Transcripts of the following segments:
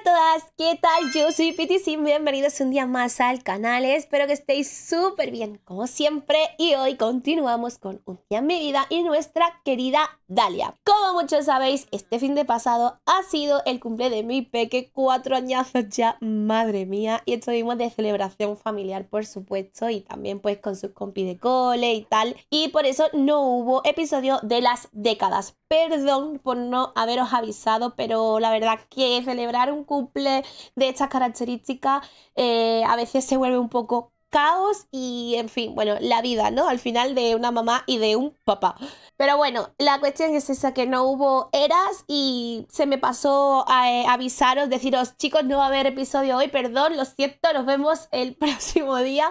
a todas, ¿qué tal? Yo soy sin bienvenidos un día más al canal, espero que estéis súper bien como siempre y hoy continuamos con Un día en mi vida y nuestra querida Dalia. Como muchos sabéis, este fin de pasado ha sido el cumple de mi peque, cuatro añazos ya, madre mía, y estuvimos de celebración familiar por supuesto y también pues con sus compis de cole y tal, y por eso no hubo episodio de las décadas, perdón por no haberos avisado, pero la verdad que celebrar un cumple de estas características eh, a veces se vuelve un poco caos y, en fin, bueno, la vida, ¿no? Al final de una mamá y de un papá. Pero bueno, la cuestión es esa, que no hubo eras y se me pasó a, eh, avisaros, deciros, chicos, no va a haber episodio hoy, perdón, lo siento, nos vemos el próximo día.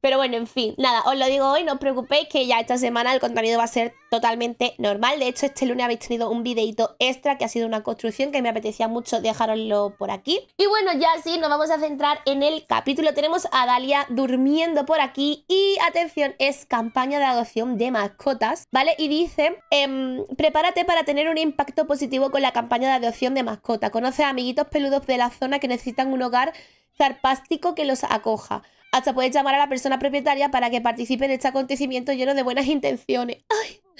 Pero bueno, en fin, nada, os lo digo hoy, no os preocupéis que ya esta semana el contenido va a ser totalmente normal. De hecho, este lunes habéis tenido un videito extra que ha sido una construcción que me apetecía mucho dejaroslo por aquí. Y bueno, ya sí, nos vamos a centrar en el capítulo. Tenemos a Dalia durmiendo por aquí. Y atención, es campaña de adopción de mascotas, ¿vale? Y dice, em, prepárate para tener un impacto positivo con la campaña de adopción de mascotas. Conoce a amiguitos peludos de la zona que necesitan un hogar zarpástico que los acoja. Hasta puedes llamar a la persona propietaria para que participe en este acontecimiento lleno de buenas intenciones.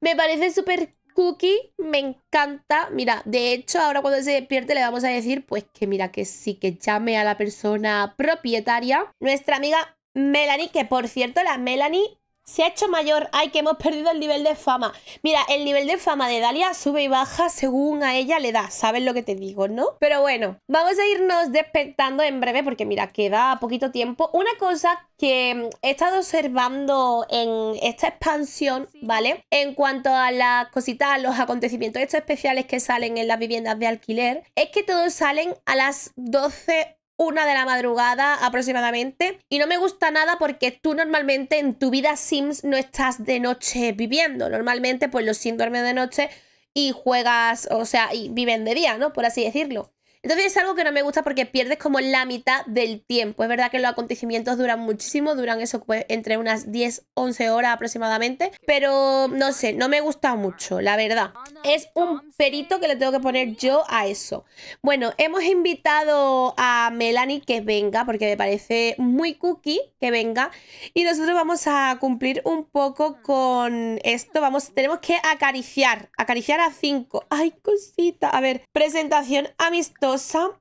Me parece súper Cookie me encanta. Mira, de hecho, ahora cuando se despierte le vamos a decir, pues que mira, que sí, que llame a la persona propietaria. Nuestra amiga Melanie, que por cierto, la Melanie se ha hecho mayor. Ay, que hemos perdido el nivel de fama. Mira, el nivel de fama de Dalia sube y baja según a ella le da. ¿Sabes lo que te digo, no? Pero bueno, vamos a irnos despertando en breve porque mira, queda poquito tiempo. Una cosa que he estado observando en esta expansión, ¿vale? En cuanto a las cositas, los acontecimientos estos especiales que salen en las viviendas de alquiler, es que todos salen a las 12 una de la madrugada aproximadamente. Y no me gusta nada porque tú normalmente en tu vida Sims no estás de noche viviendo. Normalmente pues los Sims duermen de noche y juegas, o sea, y viven de día, ¿no? Por así decirlo. Entonces es algo que no me gusta porque pierdes como la mitad del tiempo. Es verdad que los acontecimientos duran muchísimo, duran eso pues, entre unas 10, 11 horas aproximadamente, pero no sé, no me gusta mucho, la verdad. Es un perito que le tengo que poner yo a eso. Bueno, hemos invitado a Melanie que venga porque me parece muy cookie que venga y nosotros vamos a cumplir un poco con esto. Vamos, tenemos que acariciar, acariciar a 5. Ay, cosita. A ver, presentación amistosa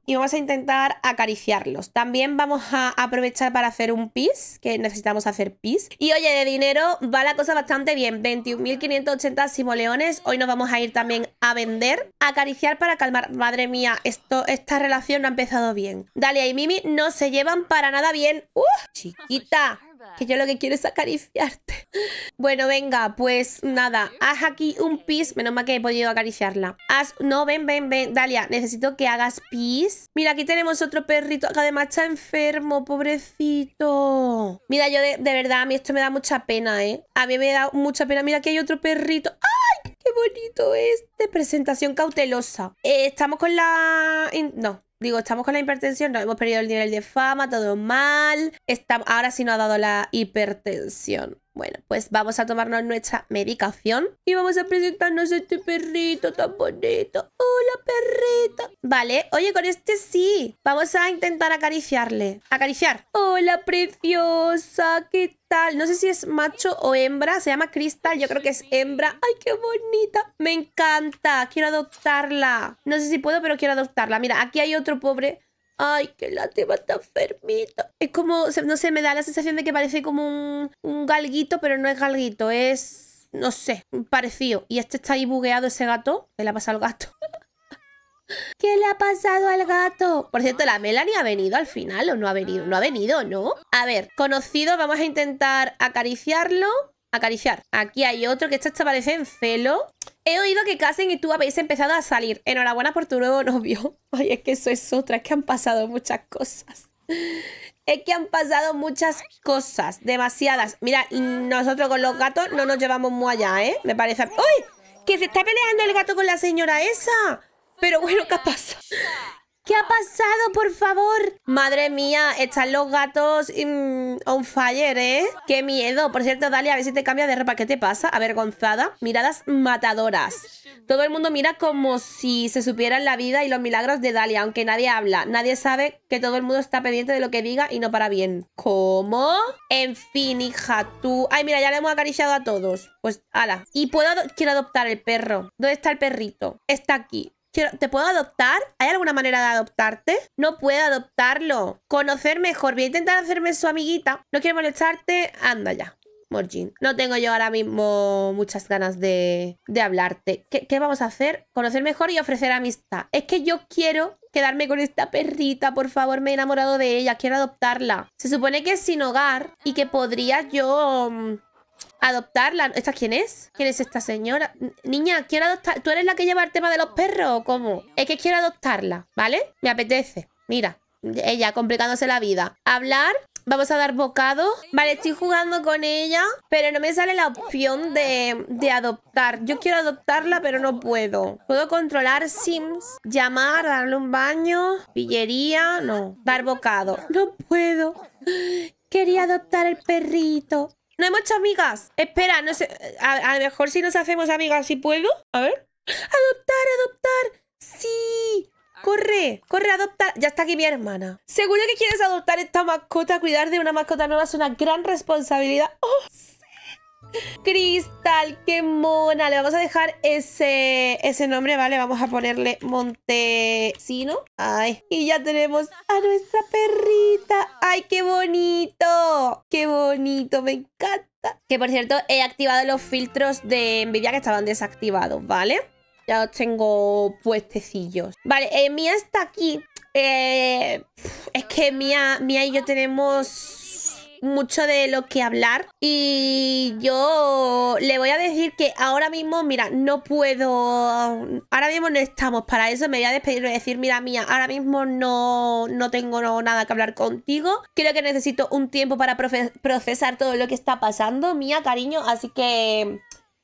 y vamos a intentar acariciarlos. También vamos a aprovechar para hacer un pis, que necesitamos hacer pis. Y oye, de dinero va la cosa bastante bien, 21.580 simoleones. Hoy nos vamos a ir también a vender, acariciar para calmar. Madre mía, esto, esta relación no ha empezado bien. Dalia y Mimi no se llevan para nada bien. ¡Uh! Chiquita, que yo lo que quiero es acariciarte. Bueno, venga, pues nada. Haz aquí un pis. Menos mal que he podido acariciarla. Haz... No, ven, ven, ven. Dalia, necesito que hagas pis. Mira, aquí tenemos otro perrito que además está enfermo, pobrecito. Mira, yo de, verdad, a mí esto me da mucha pena, ¿eh? A mí me da mucha pena. Mira, aquí hay otro perrito. Ay, ¡Qué bonito este! Presentación cautelosa. Eh, estamos con la... No, Digo, estamos con la hipertensión, no hemos perdido el nivel de fama, todo mal. Está, ahora sí nos ha dado la hipertensión. Bueno, pues vamos a tomarnos nuestra medicación y vamos a presentarnos a este perrito tan bonito. ¡Hola, perrito! Vale, oye, con este sí. Vamos a intentar acariciarle. Acariciar. ¡Hola, preciosa! ¿Qué tal? No sé si es macho o hembra. Se llama Crystal. Yo creo que es hembra. ¡Ay, qué bonita! Me encanta. Quiero adoptarla. No sé si puedo, pero quiero adoptarla. Mira, aquí hay otro pobre ay, qué lástima, tan fermito. Es como, no sé, me da la sensación de que parece como un, un galguito, pero no es galguito, es, no sé, parecido. Y este está ahí bugueado, ese gato. ¿Qué le ha pasado al gato? ¿Qué le ha pasado al gato? Por cierto, la Melanie ha venido al final o no ha venido. No ha venido, ¿no? A ver, conocido, vamos a intentar acariciarlo. Acariciar. Aquí hay otro que está te en celo. He oído que Casen y tú habéis empezado a salir. Enhorabuena por tu nuevo novio. Ay, es que eso es otra, es que han pasado muchas cosas. Es que han pasado muchas cosas, demasiadas. Mira, nosotros con los gatos no nos llevamos muy allá, ¿eh? Me parece... ¡Uy! ¡Que se está peleando el gato con la señora esa! Pero bueno, ¿qué pasa? ¿Qué ha pasado, por favor? Madre mía, están los gatos en mm, on fire, ¿eh? ¡Qué miedo! Por cierto, Dalia, a ver si te cambia de ropa. ¿Qué te pasa? Avergonzada. Miradas matadoras. Todo el mundo mira como si se supieran la vida y los milagros de Dalia, aunque nadie habla. Nadie sabe que todo el mundo está pendiente de lo que diga y no para bien. ¿Cómo? En fin, hija, tú... Ay, mira, ya le hemos acariciado a todos. Pues, ala. Y puedo... Quiero adoptar el perro. ¿Dónde está el perrito? Está aquí. ¿Te puedo adoptar? ¿Hay alguna manera de adoptarte? No puedo adoptarlo. Conocer mejor. Voy a intentar hacerme su amiguita. No quiero molestarte. Anda ya. Morgin. No tengo yo ahora mismo muchas ganas de, hablarte. ¿Qué, ¿Qué, vamos a hacer? Conocer mejor y ofrecer amistad. Es que yo quiero quedarme con esta perrita, por favor, me he enamorado de ella, quiero adoptarla. Se supone que es sin hogar y que podría yo mm, adoptarla. ¿Esta quién es? ¿Quién es esta señora? Niña, quiero adoptar. ¿Tú eres la que lleva el tema de los perros o cómo? Es que quiero adoptarla, ¿vale? Me apetece. Mira, ella complicándose la vida. Hablar. Vamos a dar bocado Vale, estoy jugando con ella, pero no me sale la opción de, de adoptar. Yo quiero adoptarla, pero no puedo. Puedo controlar Sims, llamar, darle un baño, pillería, no. Dar bocado. No puedo. Quería adoptar el perrito. No hemos hecho amigas. Espera, no sé. A, lo mejor si nos hacemos amigas, si puedo. A ver. Adoptar, adoptar. Sí. Corre, corre, adoptar. Ya está aquí mi hermana. Seguro que quieres adoptar esta mascota. Cuidar de una mascota nueva es una gran responsabilidad. ¡Oh! Cristal, qué mona. Le vamos a dejar ese, ese nombre, ¿vale? Vamos a ponerle Montesino. Ay, y ya tenemos a nuestra perrita. Ay, qué bonito. Qué bonito, me encanta. Que por cierto, he activado los filtros de Nvidia que estaban desactivados, ¿vale? Ya tengo puestecillos. Vale, eh, Mía está aquí. Eh, es que Mía y yo tenemos mucho de lo que hablar. Y yo le voy a decir que ahora mismo, mira, no puedo. Ahora mismo no estamos para eso. Me voy a despedir y decir, mira, mía, ahora mismo no, no tengo nada que hablar contigo. Creo que necesito un tiempo para procesar todo lo que está pasando, mía, cariño. Así que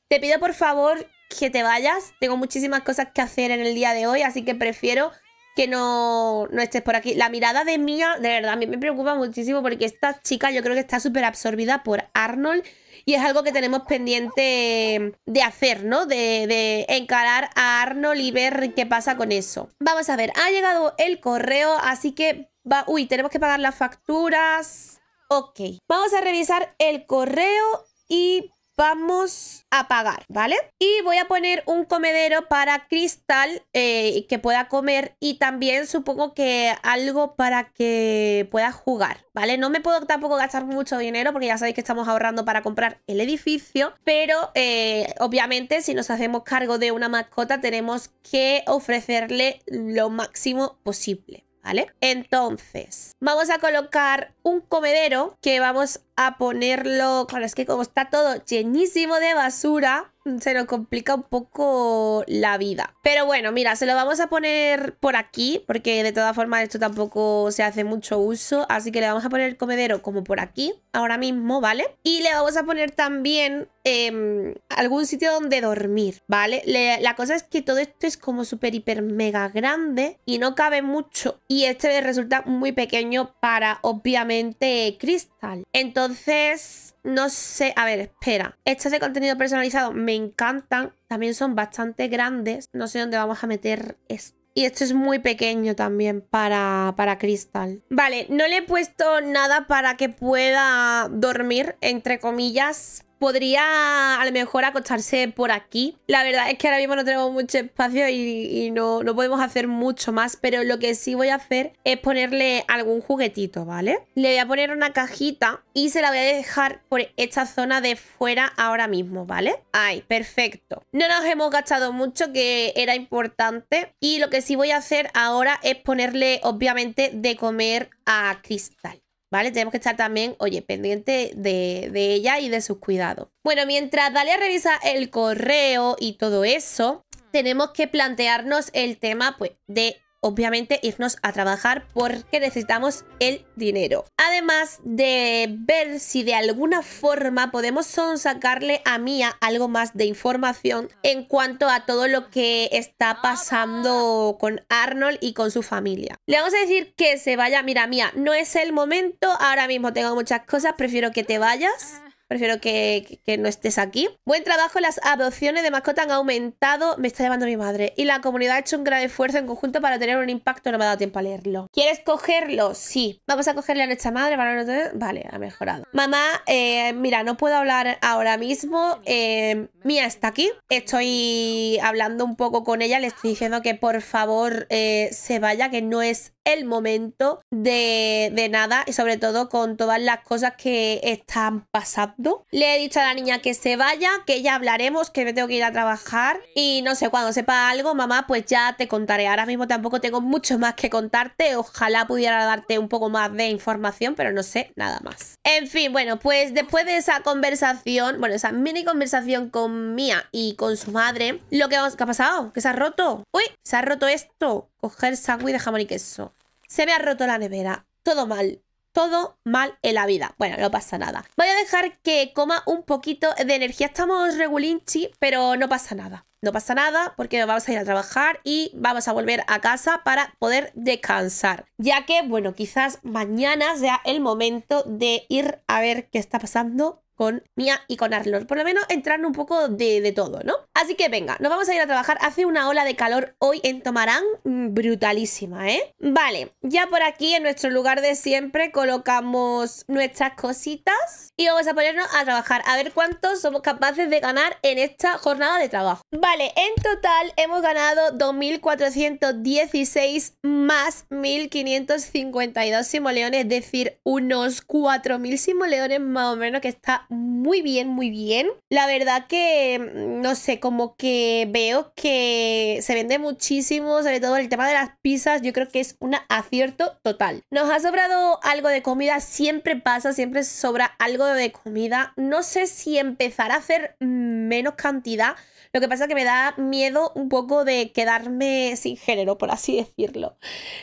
te pido por favor que te vayas. Tengo muchísimas cosas que hacer en el día de hoy, así que prefiero que no, no estés por aquí. La mirada de Mía, de verdad, a mí me preocupa muchísimo porque esta chica yo creo que está súper absorbida por Arnold y es algo que tenemos pendiente de hacer, ¿no? De, de, encarar a Arnold y ver qué pasa con eso. Vamos a ver, ha llegado el correo, así que... Va, uy, tenemos que pagar las facturas. Ok, vamos a revisar el correo y vamos a pagar, ¿vale? Y voy a poner un comedero para Cristal eh, que pueda comer y también supongo que algo para que pueda jugar, ¿vale? No me puedo tampoco gastar mucho dinero porque ya sabéis que estamos ahorrando para comprar el edificio, pero eh, obviamente si nos hacemos cargo de una mascota tenemos que ofrecerle lo máximo posible. ¿vale? Entonces, vamos a colocar un comedero que vamos a ponerlo... Claro, es que como está todo llenísimo de basura, se nos complica un poco la vida. Pero bueno, mira, se lo vamos a poner por aquí, porque de todas formas esto tampoco se hace mucho uso, así que le vamos a poner el comedero como por aquí, ahora mismo, ¿vale? Y le vamos a poner también em, algún sitio donde dormir, ¿vale? la cosa es que todo esto es como súper, hiper, mega grande y no cabe mucho. Y este resulta muy pequeño para, obviamente, Crystal. Entonces, no sé, a ver, espera. Estas de contenido personalizado me encantan. También son bastante grandes. No sé dónde vamos a meter esto. Y esto es muy pequeño también para, para Crystal. Vale, no le he puesto nada para que pueda dormir, entre comillas, podría a lo mejor acostarse por aquí. La verdad es que ahora mismo no tenemos mucho espacio y, no, no, podemos hacer mucho más, pero lo que sí voy a hacer es ponerle algún juguetito, ¿vale? Le voy a poner una cajita y se la voy a dejar por esta zona de fuera ahora mismo, ¿vale? Ahí, perfecto. No nos hemos gastado mucho, que era importante. Y lo que sí voy a hacer ahora es ponerle, obviamente, de comer a Cristal. ¿vale? Tenemos que estar también, oye, pendiente de, ella y de sus cuidados. Bueno, mientras Dalia revisa el correo y todo eso, mm. tenemos que plantearnos el tema pues, de obviamente irnos a trabajar porque necesitamos el dinero. Además de ver si de alguna forma podemos sacarle a Mía algo más de información en cuanto a todo lo que está pasando con Arnold y con su familia. Le vamos a decir que se vaya, mira Mía, no es el momento, ahora mismo tengo muchas cosas, prefiero que te vayas prefiero que, no estés aquí. Buen trabajo, las adopciones de mascota han aumentado, me está llamando mi madre, y la comunidad ha hecho un gran esfuerzo en conjunto para tener un impacto, no me ha dado tiempo a leerlo. ¿Quieres cogerlo? Sí. Vamos a cogerle a nuestra madre para no tener... Vale, ha mejorado. Mamá, eh, mira, no puedo hablar ahora mismo, eh, Mía está aquí, estoy hablando un poco con ella, le estoy diciendo que por favor eh, se vaya, que no es el momento de nada y sobre todo con todas las cosas que están pasando le he dicho a la niña que se vaya, que ya hablaremos, que me tengo que ir a trabajar. Y no sé, cuando sepa algo, mamá, pues ya te contaré. Ahora mismo tampoco tengo mucho más que contarte. Ojalá pudiera darte un poco más de información, pero no sé nada más. En fin, bueno, pues después de esa conversación, bueno, esa mini conversación con Mía y con su madre, lo que vamos... ¿Qué ha pasado? ¿Que se ha roto? ¡Uy! Se ha roto esto. Coger sándwich de jamón y queso. Se me ha roto la nevera. Todo mal todo mal en la vida. Bueno, no pasa nada. Voy a dejar que coma un poquito de energía. Estamos regulinchi, pero no pasa nada. No pasa nada porque vamos a ir a trabajar y vamos a volver a casa para poder descansar. Ya que, bueno, quizás mañana sea el momento de ir a ver qué está pasando con Mia y con Arlor. Por lo menos entrar un poco de, de, todo, ¿no? Así que venga, nos vamos a ir a trabajar. Hace una ola de calor hoy en Tomarán mm, brutalísima, ¿eh? Vale, ya por aquí en nuestro lugar de siempre colocamos nuestras cositas y vamos a ponernos a trabajar. A ver cuántos somos capaces de ganar en esta jornada de trabajo. Vale, en total hemos ganado 2.416 más 1.552 simoleones, es decir, unos 4.000 simoleones más o menos que está muy bien, muy bien. La verdad que, mm, no sé, como que veo que se vende muchísimo, sobre todo el tema de las pizzas, yo creo que es un acierto total. Nos ha sobrado algo de comida, siempre pasa, siempre sobra algo de comida. No sé si empezar a hacer menos cantidad lo que pasa es que me da miedo un poco de quedarme sin género, por así decirlo.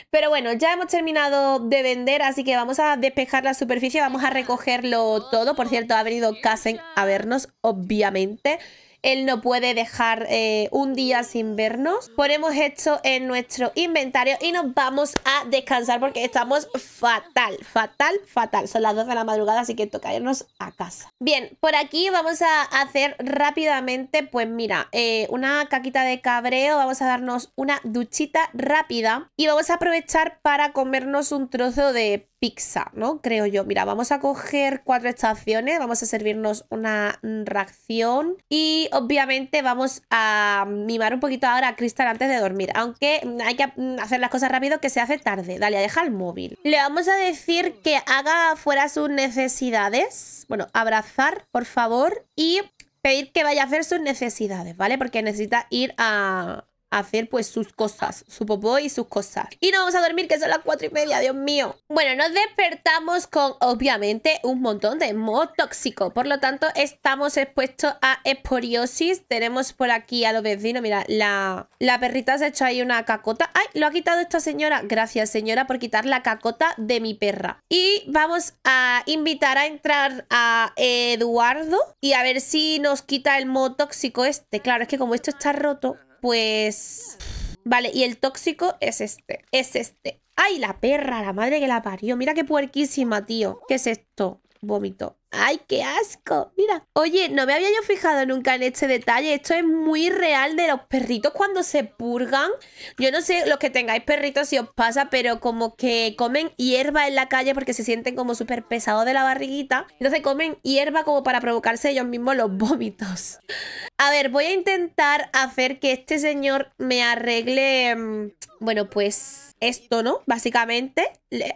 Pero bueno, ya hemos terminado de vender, así que vamos a despejar la superficie, vamos a recogerlo todo. Por cierto, ha venido Kassen a vernos, obviamente. Él no puede dejar eh, un día sin vernos. Ponemos esto en nuestro inventario y nos vamos a descansar porque estamos fatal, fatal, fatal. Son las 2 de la madrugada, así que toca irnos a casa. Bien, por aquí vamos a hacer rápidamente, pues mira, eh, una caquita de cabreo. Vamos a darnos una duchita rápida y vamos a aprovechar para comernos un trozo de pizza, ¿no? Creo yo. Mira, vamos a coger cuatro estaciones, vamos a servirnos una reacción y obviamente vamos a mimar un poquito ahora a Crystal antes de dormir, aunque hay que hacer las cosas rápido que se hace tarde. Dale, deja el móvil. Le vamos a decir que haga fuera sus necesidades, bueno, abrazar, por favor, y pedir que vaya a hacer sus necesidades, ¿vale? Porque necesita ir a, hacer pues sus cosas, su popó y sus cosas. Y nos vamos a dormir que son las cuatro y media, Dios mío. Bueno, nos despertamos con obviamente un montón de moho tóxico, por lo tanto estamos expuestos a esporiosis. Tenemos por aquí a los vecinos, mira, la, la perrita se ha hecho ahí una cacota. ¡Ay! Lo ha quitado esta señora. Gracias señora por quitar la cacota de mi perra. Y vamos a invitar a entrar a Eduardo y a ver si nos quita el moho tóxico este. Claro, es que como esto está roto, pues... Vale, y el tóxico es este. Es este. ¡Ay, la perra! La madre que la parió. Mira qué puerquísima, tío. ¿Qué es esto? Vómito. ¡Ay, qué asco! Mira. Oye, no me había yo fijado nunca en este detalle. Esto es muy real de los perritos cuando se purgan. Yo no sé, los que tengáis perritos si os pasa, pero como que comen hierba en la calle porque se sienten como súper pesados de la barriguita. Entonces comen hierba como para provocarse ellos mismos los vómitos. A ver, voy a intentar hacer que este señor me arregle... Mm, bueno, pues esto, ¿no? Básicamente,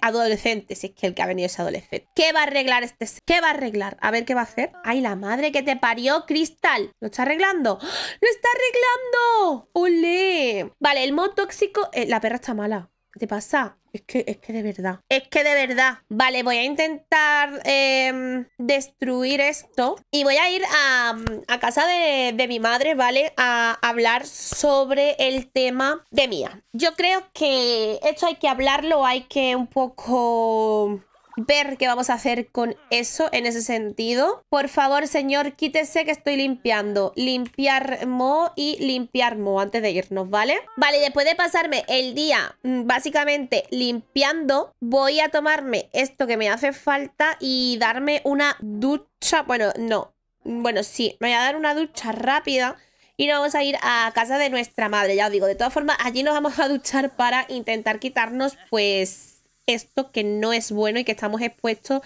adolescente, si es que el que ha venido es adolescente. ¿Qué va a arreglar este... ¿Qué va arreglar. A ver qué va a hacer. ¡Ay, la madre que te parió, Cristal! ¿Lo está arreglando? ¡Lo está arreglando! ¡Olé! Vale, el modo tóxico... Eh, la perra está mala. ¿Qué te pasa? Es que, es que de verdad. Es que de verdad. Vale, voy a intentar em, destruir esto. Y voy a ir a, casa de, de, mi madre, ¿vale? A hablar sobre el tema de Mía. Yo creo que esto hay que hablarlo, hay que un poco ver qué vamos a hacer con eso en ese sentido. Por favor, señor, quítese que estoy limpiando. Limpiar mo y limpiar mo antes de irnos, ¿vale? Vale, después de pasarme el día mm, básicamente limpiando, voy a tomarme esto que me hace falta y darme una ducha. Bueno, no. Bueno, sí, me voy a dar una ducha rápida y nos vamos a ir a casa de nuestra madre, ya os digo. De todas formas, allí nos vamos a duchar para intentar quitarnos, pues esto que no es bueno y que estamos expuestos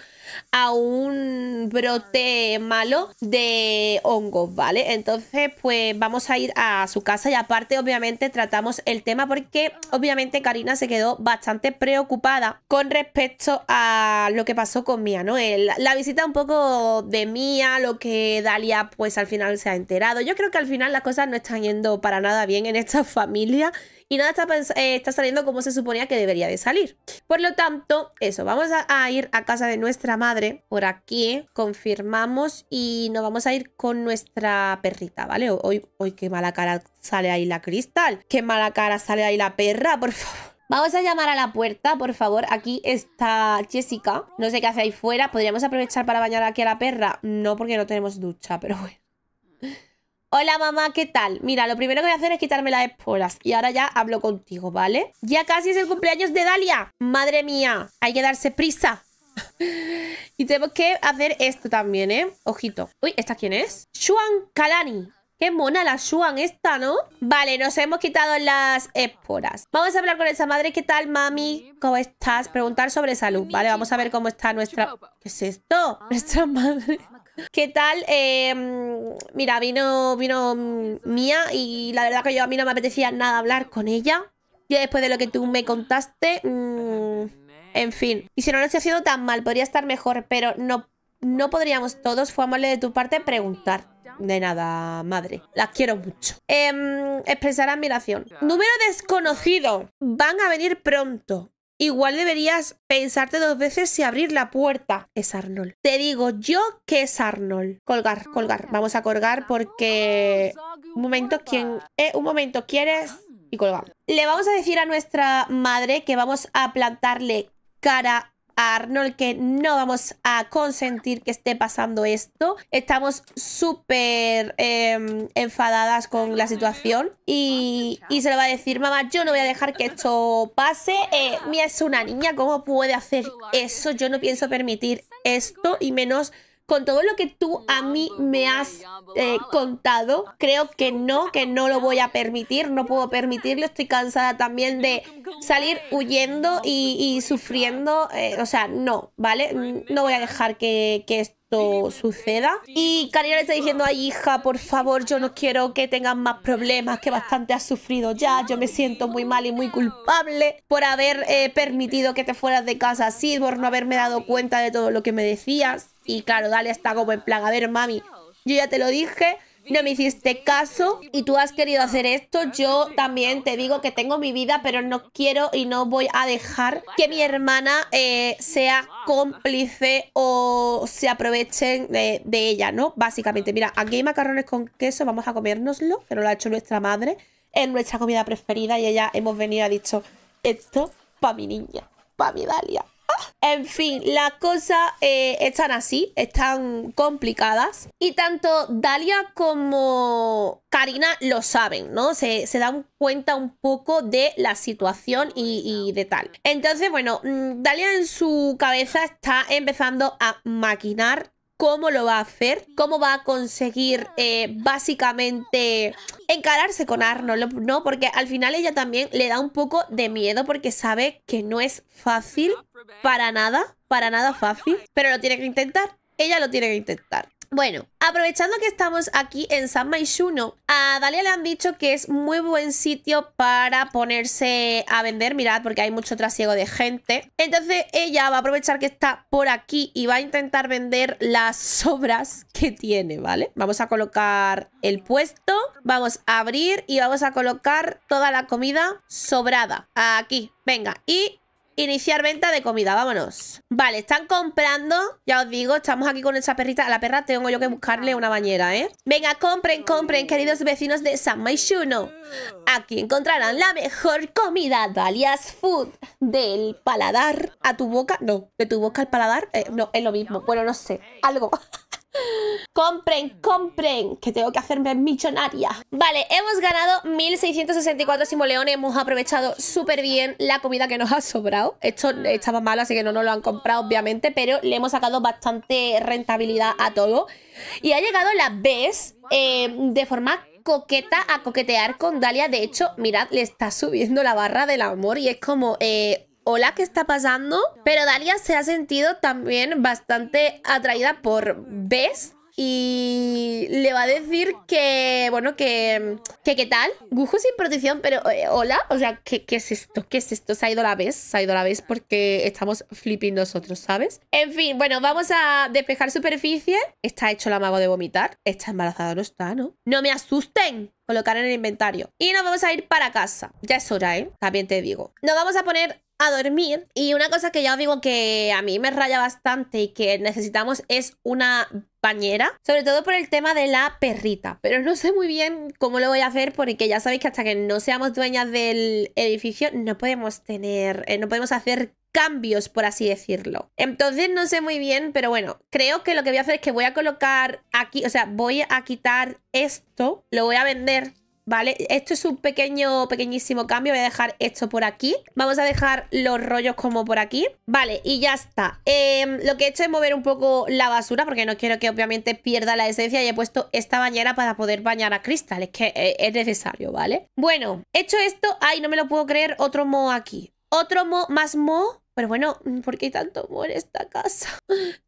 a un brote malo de hongos, ¿vale? Entonces, pues vamos a ir a su casa y aparte, obviamente, tratamos el tema porque, obviamente, Karina se quedó bastante preocupada con respecto a lo que pasó con Mía, ¿no? la visita un poco de Mía, lo que Dalia, pues al final se ha enterado. Yo creo que al final las cosas no están yendo para nada bien en esta familia y nada eh, está, saliendo como se suponía que debería de salir. Por lo tanto, eso, vamos a, ir a casa de nuestra madre por aquí, confirmamos y nos vamos a ir con nuestra perrita, ¿vale? Hoy, hoy qué mala cara sale ahí la cristal, qué mala cara sale ahí la perra, por favor. Vamos a llamar a la puerta, por favor. Aquí está Jessica. No sé qué hace ahí fuera. ¿Podríamos aprovechar para bañar aquí a la perra? No, porque no tenemos ducha, pero bueno. Hola mamá, ¿qué tal? Mira, lo primero que voy a hacer es quitarme las esporas y ahora ya hablo contigo, ¿vale? Ya casi es el cumpleaños de Dalia. Madre mía, hay que darse prisa. y tenemos que hacer esto también, ¿eh? Ojito. Uy, ¿esta quién es? Shuan Kalani. Qué mona la Shuan esta, ¿no? Vale, nos hemos quitado las esporas. Vamos a hablar con esa madre. ¿Qué tal, mami? ¿Cómo estás? Preguntar sobre salud. Vale, vamos a ver cómo está nuestra... ¿Qué es esto? Nuestra madre... ¿Qué tal? Em, mira, vino, vino Mía y la verdad que yo a mí no me apetecía nada hablar con ella. Y después de lo que tú me contaste... Mm, en fin. Y si no lo estoy haciendo tan mal, podría estar mejor, pero no, no podríamos todos, fue amable de tu parte, preguntar. De nada, madre. Las quiero mucho. Em, expresar admiración. Número desconocido. Van a venir pronto. Igual deberías pensarte dos veces si abrir la puerta. Es Arnold. Te digo yo que es Arnold. Colgar, colgar. Ah, vamos a colgar ah, porque... Ah, un momento, ¿quién...? Eh, un momento, ¿quieres...? Y colgamos. Le vamos a decir a nuestra madre que vamos a plantarle cara Arnold que no vamos a consentir que esté pasando esto. Estamos súper em, enfadadas con la situación y, y, se lo va a decir, mamá, yo no voy a dejar que esto pase. Eh, mía es una niña, ¿cómo puede hacer eso? Yo no pienso permitir esto y menos con todo lo que tú a mí me has eh, contado, creo que no, que no lo voy a permitir, no puedo permitirlo. Estoy cansada también de salir huyendo y, sufriendo. Eh, o sea, no, ¿vale? No voy a dejar que, esto suceda. Y Karina le está diciendo, a hija, por favor, yo no quiero que tengas más problemas, que bastante has sufrido ya, yo me siento muy mal y muy culpable por haber eh, permitido que te fueras de casa así, por no haberme dado cuenta de todo lo que me decías. Y claro, Dalia está como en plan, a ver, mami, yo ya te lo dije, no me hiciste caso y tú has querido hacer esto, yo también te digo que tengo mi vida, pero no quiero y no voy a dejar que mi hermana eh, sea cómplice o se aprovechen de, ella, ¿no? Básicamente, mira, aquí hay macarrones con queso, vamos a comérnoslo, pero lo ha hecho nuestra madre, es nuestra comida preferida y ella hemos venido y ha dicho, esto para mi niña, para mi Dalia. En fin, las cosas eh, están así, están complicadas. Y tanto Dalia como Karina lo saben, ¿no? Se, dan cuenta un poco de la situación y, y, de tal. Entonces, bueno, mm, Dalia en su cabeza está empezando a maquinar cómo lo va a hacer, cómo va a conseguir eh, básicamente encararse con Arnold, ¿no? Porque al final ella también le da un poco de miedo porque sabe que no es fácil, para nada, para nada fácil, pero lo tiene que intentar, ella lo tiene que intentar. Bueno, aprovechando que estamos aquí en San Maishuno, a Dalia le han dicho que es muy buen sitio para ponerse a vender, mirad, porque hay mucho trasiego de gente. Entonces ella va a aprovechar que está por aquí y va a intentar vender las sobras que tiene, ¿vale? Vamos a colocar el puesto, vamos a abrir y vamos a colocar toda la comida sobrada. Aquí, venga, y Iniciar venta de comida, vámonos. Vale, están comprando. Ya os digo, estamos aquí con esa perrita. A la perra tengo yo que buscarle una bañera, ¿eh? Venga, compren, compren, queridos vecinos de San Maishuno. Aquí encontrarán la mejor comida, alias Food. Del paladar a tu boca. No, de tu boca al paladar. Eh, no, es lo mismo. Bueno, no sé. Algo. Compren, compren, que tengo que hacerme millonaria. Vale, hemos ganado 1.664 simoleones, hemos aprovechado súper bien la comida que nos ha sobrado. Esto mm. estaba mal, así que no nos lo han comprado, obviamente, pero le hemos sacado bastante rentabilidad a todo. Y ha llegado la vez em, de forma coqueta a coquetear con Dalia. De hecho, mirad, le está subiendo la barra del amor y es como, eh, hola, ¿qué está pasando? Pero Dalia se ha sentido también bastante atraída por Bess. y le va a decir que, bueno, que, que qué tal, Gujo sin protección, pero eh, hola, o sea, ¿qué, es esto? ¿Qué es esto? Se ha ido la vez, se ha ido la vez porque estamos flipping nosotros, ¿sabes? En fin, bueno, vamos a despejar superficie. Está hecho el amago de vomitar, está embarazada, no está, ¿no? No me asusten, colocar en el inventario. Y nos vamos a ir para casa. Ya es hora, ¿eh? También te digo. Nos vamos a poner a dormir. Y una cosa que ya os digo que a mí me raya bastante y que necesitamos es una bañera, sobre todo por el tema de la perrita, pero no sé muy bien cómo lo voy a hacer porque ya sabéis que hasta que no seamos dueñas del edificio no podemos tener, eh, no podemos hacer cambios, por así decirlo. Entonces no sé muy bien, pero bueno, creo que lo que voy a hacer es que voy a colocar aquí, o sea, voy a quitar esto, lo voy a vender ¿vale? Esto es un pequeño, pequeñísimo cambio. Voy a dejar esto por aquí. Vamos a dejar los rollos como por aquí. Vale, y ya está. Em, lo que he hecho es mover un poco la basura porque no quiero que obviamente pierda la esencia y he puesto esta bañera para poder bañar a Cristal. Es que eh, es necesario, ¿vale? Bueno, hecho esto... ¡Ay, no me lo puedo creer! Otro mo aquí. Otro mo, más mo... Pero bueno, ¿por qué hay tanto mo en esta casa?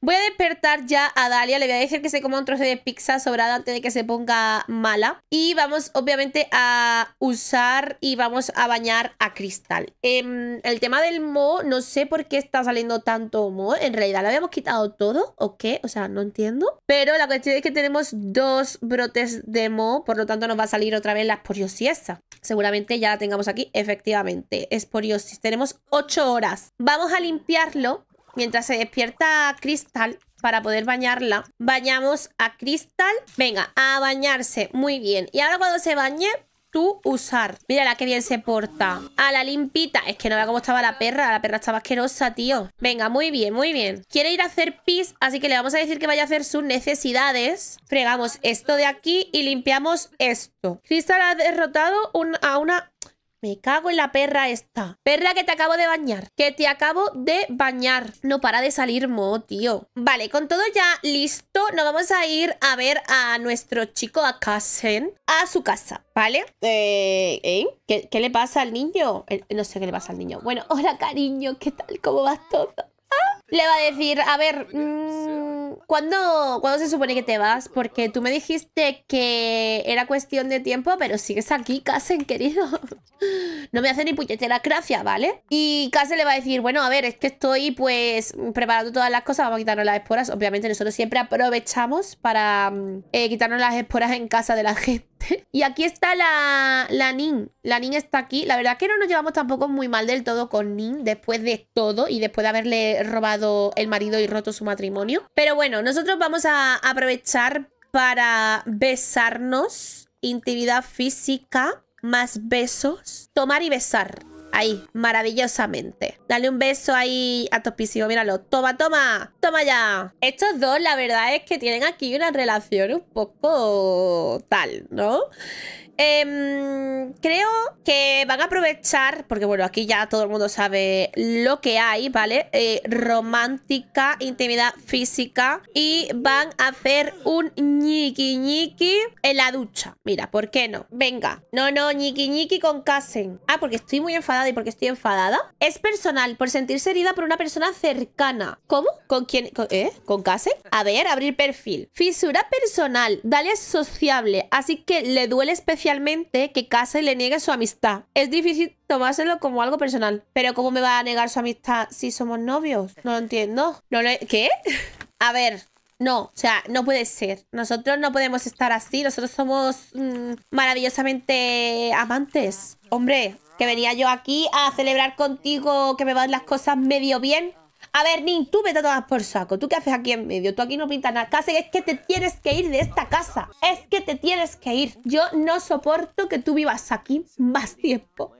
Voy a despertar ya a Dalia. Le voy a decir que se coma un trozo de pizza sobrada antes de que se ponga mala. Y vamos, obviamente, a usar y vamos a bañar a Cristal. Em, el tema del mo, no sé por qué está saliendo tanto mo. En realidad, ¿lo habíamos quitado todo o qué? O sea, no entiendo. Pero la cuestión es que tenemos dos brotes de mo. Por lo tanto, nos va a salir otra vez la esporiosiesa. Seguramente ya la tengamos aquí. Efectivamente, esporiosis. Tenemos 8 horas. Vamos a limpiarlo Mientras se despierta Crystal para poder bañarla, bañamos a Crystal. Venga, a bañarse. Muy bien. Y ahora cuando se bañe, tú usar. Mírala que bien se porta. A la limpita. Es que no vea cómo estaba la perra. La perra estaba asquerosa, tío. Venga, muy bien, muy bien. Quiere ir a hacer pis, así que le vamos a decir que vaya a hacer sus necesidades. Fregamos esto de aquí y limpiamos esto. Crystal ha derrotado a una me cago en la perra esta. Perra que te acabo de bañar. Que te acabo de bañar. No para de salir mo, tío. Vale, con todo ya listo, nos vamos a ir a ver a nuestro chico, a Kassen a su casa, ¿vale? Eh, ¿eh? ¿Qué, le pasa al niño? Eh, no sé qué le pasa al niño. Bueno, hola cariño, ¿qué tal? ¿Cómo vas todo? le va a decir, a ver, mm, ¿cuándo, ¿cuándo se supone que te vas? Porque tú me dijiste que era cuestión de tiempo, pero sigues aquí, Kasen, querido. No me hace ni puñetera gracia, ¿vale? Y Kasen le va a decir, bueno, a ver, es que estoy pues preparando todas las cosas, vamos a quitarnos las esporas. Obviamente nosotros siempre aprovechamos para mm, eh, quitarnos las esporas en casa de la gente. y aquí está la, la Nin. La Nin está aquí. La verdad que no nos llevamos tampoco muy mal del todo con Nin después de todo y después de haberle robado el marido y roto su matrimonio. Pero bueno, nosotros vamos a aprovechar para besarnos, intimidad física, más besos, tomar y besar. Ahí, maravillosamente. Dale un beso ahí a Topísimo, míralo. ¡Toma, toma! ¡Toma ya! Estos dos, la verdad es que tienen aquí una relación un poco tal, ¿no? Em, creo que van a aprovechar, porque bueno, aquí ya todo el mundo sabe lo que hay, ¿vale? Eh, romántica, intimidad física y van a hacer un ñiqui ñiqui en la ducha. Mira, ¿por qué no? Venga. No, no, ñiqui ñiqui con Kasen. Ah, porque estoy muy enfadada y porque estoy enfadada. Es personal, por sentirse herida por una persona cercana. ¿Cómo? ¿Con quién? ¿Eh? ¿Con Kasen? A ver, abrir perfil. Fisura personal, dale sociable, así que le duele especialmente especialmente que Cassie le niegue su amistad. Es difícil tomárselo como algo personal. Pero ¿cómo me va a negar su amistad si somos novios? No lo entiendo. No ¿Qué? A ver, no, o sea, no puede ser. Nosotros no podemos estar así. Nosotros somos mm, maravillosamente amantes. Hombre, que venía yo aquí a celebrar contigo que me van las cosas medio bien. A ver, Nin, tú vete a todas por saco. ¿Tú qué haces aquí en medio? Tú aquí no pintas nada. Casi es que te tienes que ir de esta casa. Es que te tienes que ir. Yo no soporto que tú vivas aquí más tiempo.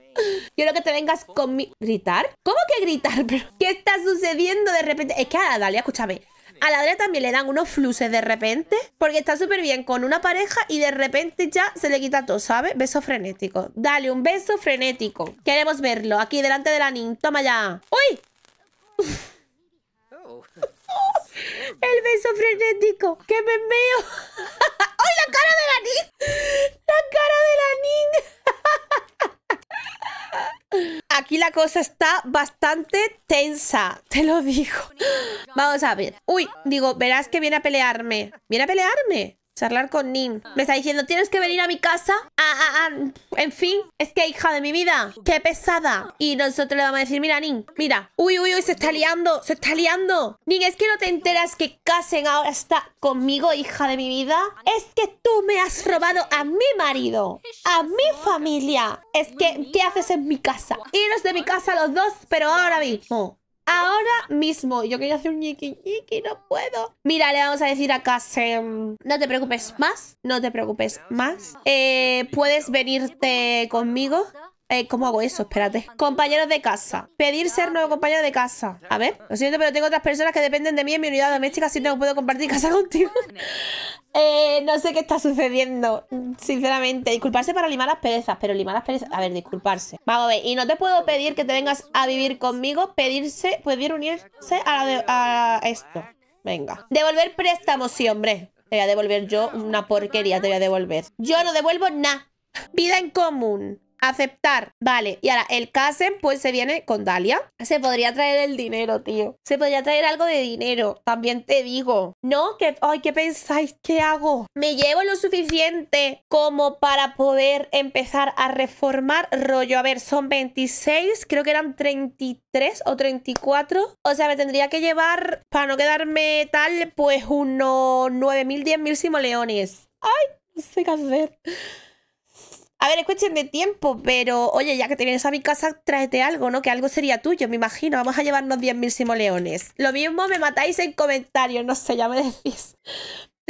Quiero que te vengas conmigo. ¿Gritar? ¿Cómo que gritar? bro? qué está sucediendo de repente? Es que a la Dalia, escúchame. A la Dalia también le dan unos fluses de repente. Porque está súper bien con una pareja y de repente ya se le quita todo, ¿sabes? Beso frenético. Dale un beso frenético. Queremos verlo aquí delante de la Nin. Toma ya. ¡Uy! El beso frenético. ¡Que me veo ¡Ay, la cara de la niña! ¡La cara de la niña! Aquí la cosa está bastante tensa, te lo digo. Vamos a ver. Uy, digo, verás que viene a pelearme. ¿Viene a pelearme? Charlar con Nin. Me está diciendo, ¿tienes que venir a mi casa? Ah, ah, ah, En fin, es que hija de mi vida, qué pesada. Y nosotros le vamos a decir, mira, Nin. mira. Uy, uy, uy, se está liando, se está liando. Nin, es que no te enteras que Casen ahora está conmigo, hija de mi vida. Es que tú me has robado a mi marido, a mi familia. Es que, ¿qué haces en mi casa? Iros de mi casa los dos, pero ahora mismo ahora mismo. Yo quería hacer un yiki yiki, no puedo. Mira, le vamos a decir a Kasem, no te preocupes más, no te preocupes más. Eh, puedes venirte conmigo eh, ¿Cómo hago eso? Espérate. Compañeros de casa. Pedir ser nuevo compañero de casa. A ver. Lo siento, pero tengo otras personas que dependen de mí en mi unidad doméstica, así no puedo compartir casa contigo. Eh, no sé qué está sucediendo, sinceramente. Disculparse para limar las perezas, pero limar las perezas... A ver, disculparse. Vamos a ver. Y no te puedo pedir que te vengas a vivir conmigo, pedirse, pedir unirse a, a esto. Venga. Devolver préstamos, sí, hombre. Te voy a devolver yo una porquería, te voy a devolver. Yo no devuelvo nada. Vida en común. Aceptar. Vale. Y ahora el Casem pues se viene con Dalia. Se podría traer el dinero, tío. Se podría traer algo de dinero. También te digo. No, que... Ay, ¿qué pensáis? ¿Qué hago? Me llevo lo suficiente como para poder empezar a reformar rollo. A ver, son 26. Creo que eran 33 o 34. O sea, me tendría que llevar, para no quedarme tal, pues unos 9.000, 10.000 simoleones. Ay, no sé qué hacer. A ver, es cuestión de tiempo, pero oye, ya que te vienes a mi casa, tráete algo, ¿no? Que algo sería tuyo, me imagino. Vamos a llevarnos 10.000 simoleones. Lo mismo me matáis en comentarios, no sé, ya me decís.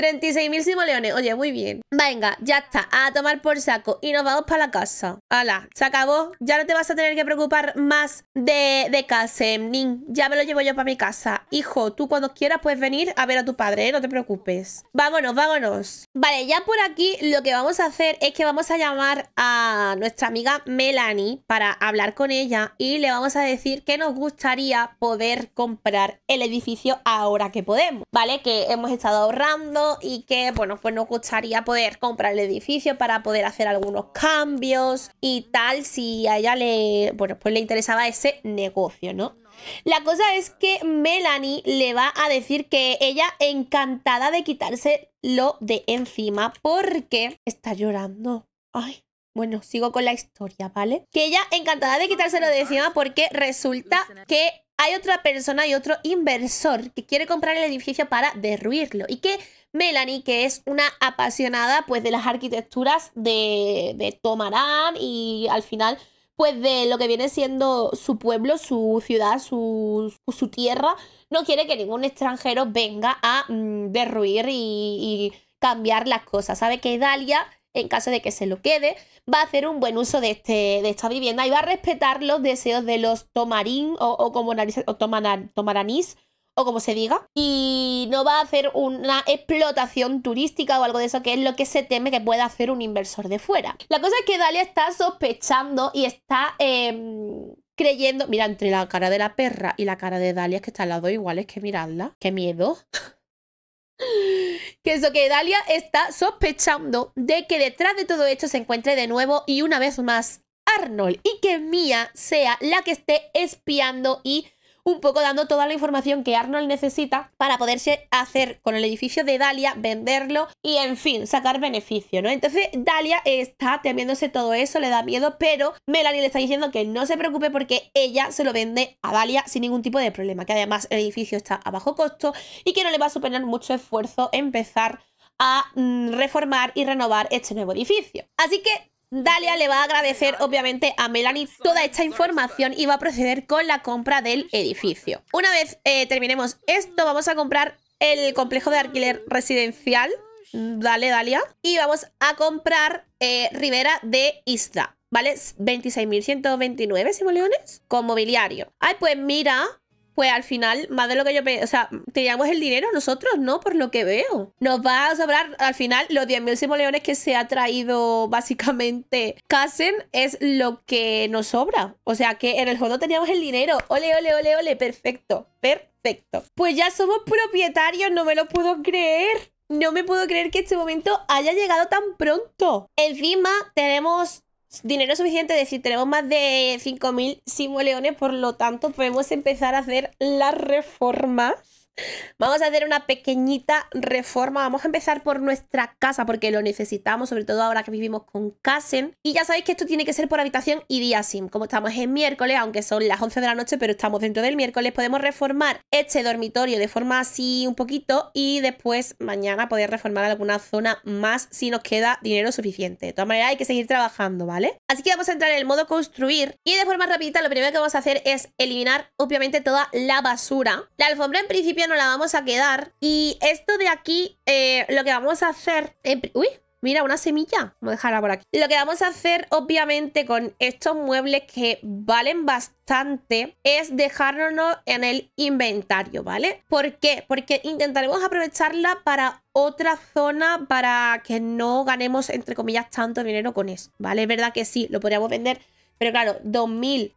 36.000 simoleones. Oye, muy bien. Venga, ya está. A tomar por saco. Y nos vamos para la casa. Hala, se acabó. Ya no te vas a tener que preocupar más de, de Ya me lo llevo yo para mi casa. Hijo, tú cuando quieras puedes venir a ver a tu padre, ¿eh? no te preocupes. Vámonos, vámonos. Vale, ya por aquí lo que vamos a hacer es que vamos a llamar a nuestra amiga Melanie para hablar con ella y le vamos a decir que nos gustaría poder comprar el edificio ahora que podemos. Vale, que hemos estado ahorrando y que, bueno, pues nos gustaría poder comprar el edificio para poder hacer algunos cambios y tal, si a ella le, bueno, pues le interesaba ese negocio, ¿no? La cosa es que Melanie le va a decir que ella encantada de quitarse lo de encima porque está llorando. Ay, bueno, sigo con la historia, ¿vale? Que ella encantada de quitárselo de encima porque resulta que hay otra persona y otro inversor que quiere comprar el edificio para derruirlo. Y que Melanie, que es una apasionada pues, de las arquitecturas de, Tomarán y al final pues de lo que viene siendo su pueblo, su ciudad, su, su tierra, no quiere que ningún extranjero venga a mm, derruir y, cambiar las cosas. Sabe que Dalia.? en caso de que se lo quede, va a hacer un buen uso de, este, de esta vivienda y va a respetar los deseos de los tomarín o, como nariz, o tomaranís o como se diga, y no va a hacer una explotación turística o algo de eso, que es lo que se teme que pueda hacer un inversor de fuera. La cosa es que Dalia está sospechando y está em, creyendo, mira, entre la cara de la perra y la cara de Dalia, que están las dos iguales, que miradla, qué miedo que eso que Dalia está sospechando de que detrás de todo esto se encuentre de nuevo y una vez más Arnold y que Mia sea la que esté espiando y un poco dando toda la información que Arnold necesita para poderse hacer con el edificio de Dalia, venderlo y en fin, sacar beneficio, ¿no? Entonces Dalia está temiéndose todo eso, le da miedo, pero Melanie le está diciendo que no se preocupe porque ella se lo vende a Dalia sin ningún tipo de problema, que además el edificio está a bajo costo y que no le va a suponer mucho esfuerzo empezar a mm, reformar y renovar este nuevo edificio. Así que Dalia le va a agradecer obviamente a Melanie toda esta información y va a proceder con la compra del edificio. Una vez eh, terminemos esto, vamos a comprar el complejo de alquiler residencial. Dale, Dalia. Y vamos a comprar eh, Rivera de Isla. ¿Vale? 26.129 simoleones con mobiliario. Ay, pues mira, pues al final, más de lo que yo o sea, teníamos el dinero nosotros, ¿no? Por lo que veo. Nos va a sobrar al final los 10.000 simoleones que se ha traído básicamente Kassen es lo que nos sobra. O sea que en el fondo teníamos el dinero. Ole, ole, ole, ole, perfecto, perfecto. Pues ya somos propietarios, no me lo puedo creer. No me puedo creer que este momento haya llegado tan pronto. Encima tenemos dinero suficiente, es decir, tenemos más de 5.000 simoleones, por lo tanto podemos empezar a hacer la reforma. Vamos a hacer una pequeñita reforma. Vamos a empezar por nuestra casa porque lo necesitamos, sobre todo ahora que vivimos con Casen. Y ya sabéis que esto tiene que ser por habitación y día sim. Como estamos en miércoles, aunque son las 11 de la noche, pero estamos dentro del miércoles, podemos reformar este dormitorio de forma así un poquito y después mañana poder reformar alguna zona más si nos queda dinero suficiente. De todas maneras, hay que seguir trabajando, ¿vale? Así que vamos a entrar en el modo construir y de forma rápida lo primero que vamos a hacer es eliminar obviamente toda la basura. La alfombra en principio nos la vamos a quedar. Y esto de aquí, eh, lo que vamos a hacer... Eh, uy, Mira, una semilla. Vamos a dejarla por aquí. Lo que vamos a hacer, obviamente, con estos muebles que valen bastante, es dejárnoslo en el inventario, ¿vale? ¿Por qué? Porque intentaremos aprovecharla para otra zona para que no ganemos, entre comillas, tanto dinero con eso. ¿vale? Es verdad que sí, lo podríamos vender pero claro, 2000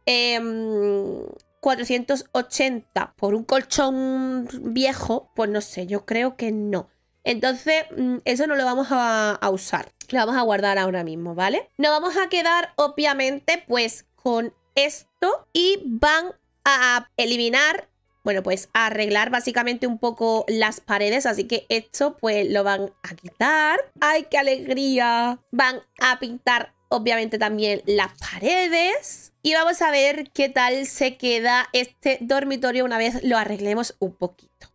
480 por un colchón viejo, pues no sé, yo creo que no. Entonces, mm, eso no lo vamos a, usar. Lo vamos a guardar ahora mismo, ¿vale? Nos vamos a quedar, obviamente, pues con esto y van a eliminar bueno, pues arreglar básicamente un poco las paredes, así que esto pues lo van a quitar. ¡Ay, qué alegría! Van a pintar obviamente también las paredes. Y vamos a ver qué tal se queda este dormitorio una vez lo arreglemos un poquito.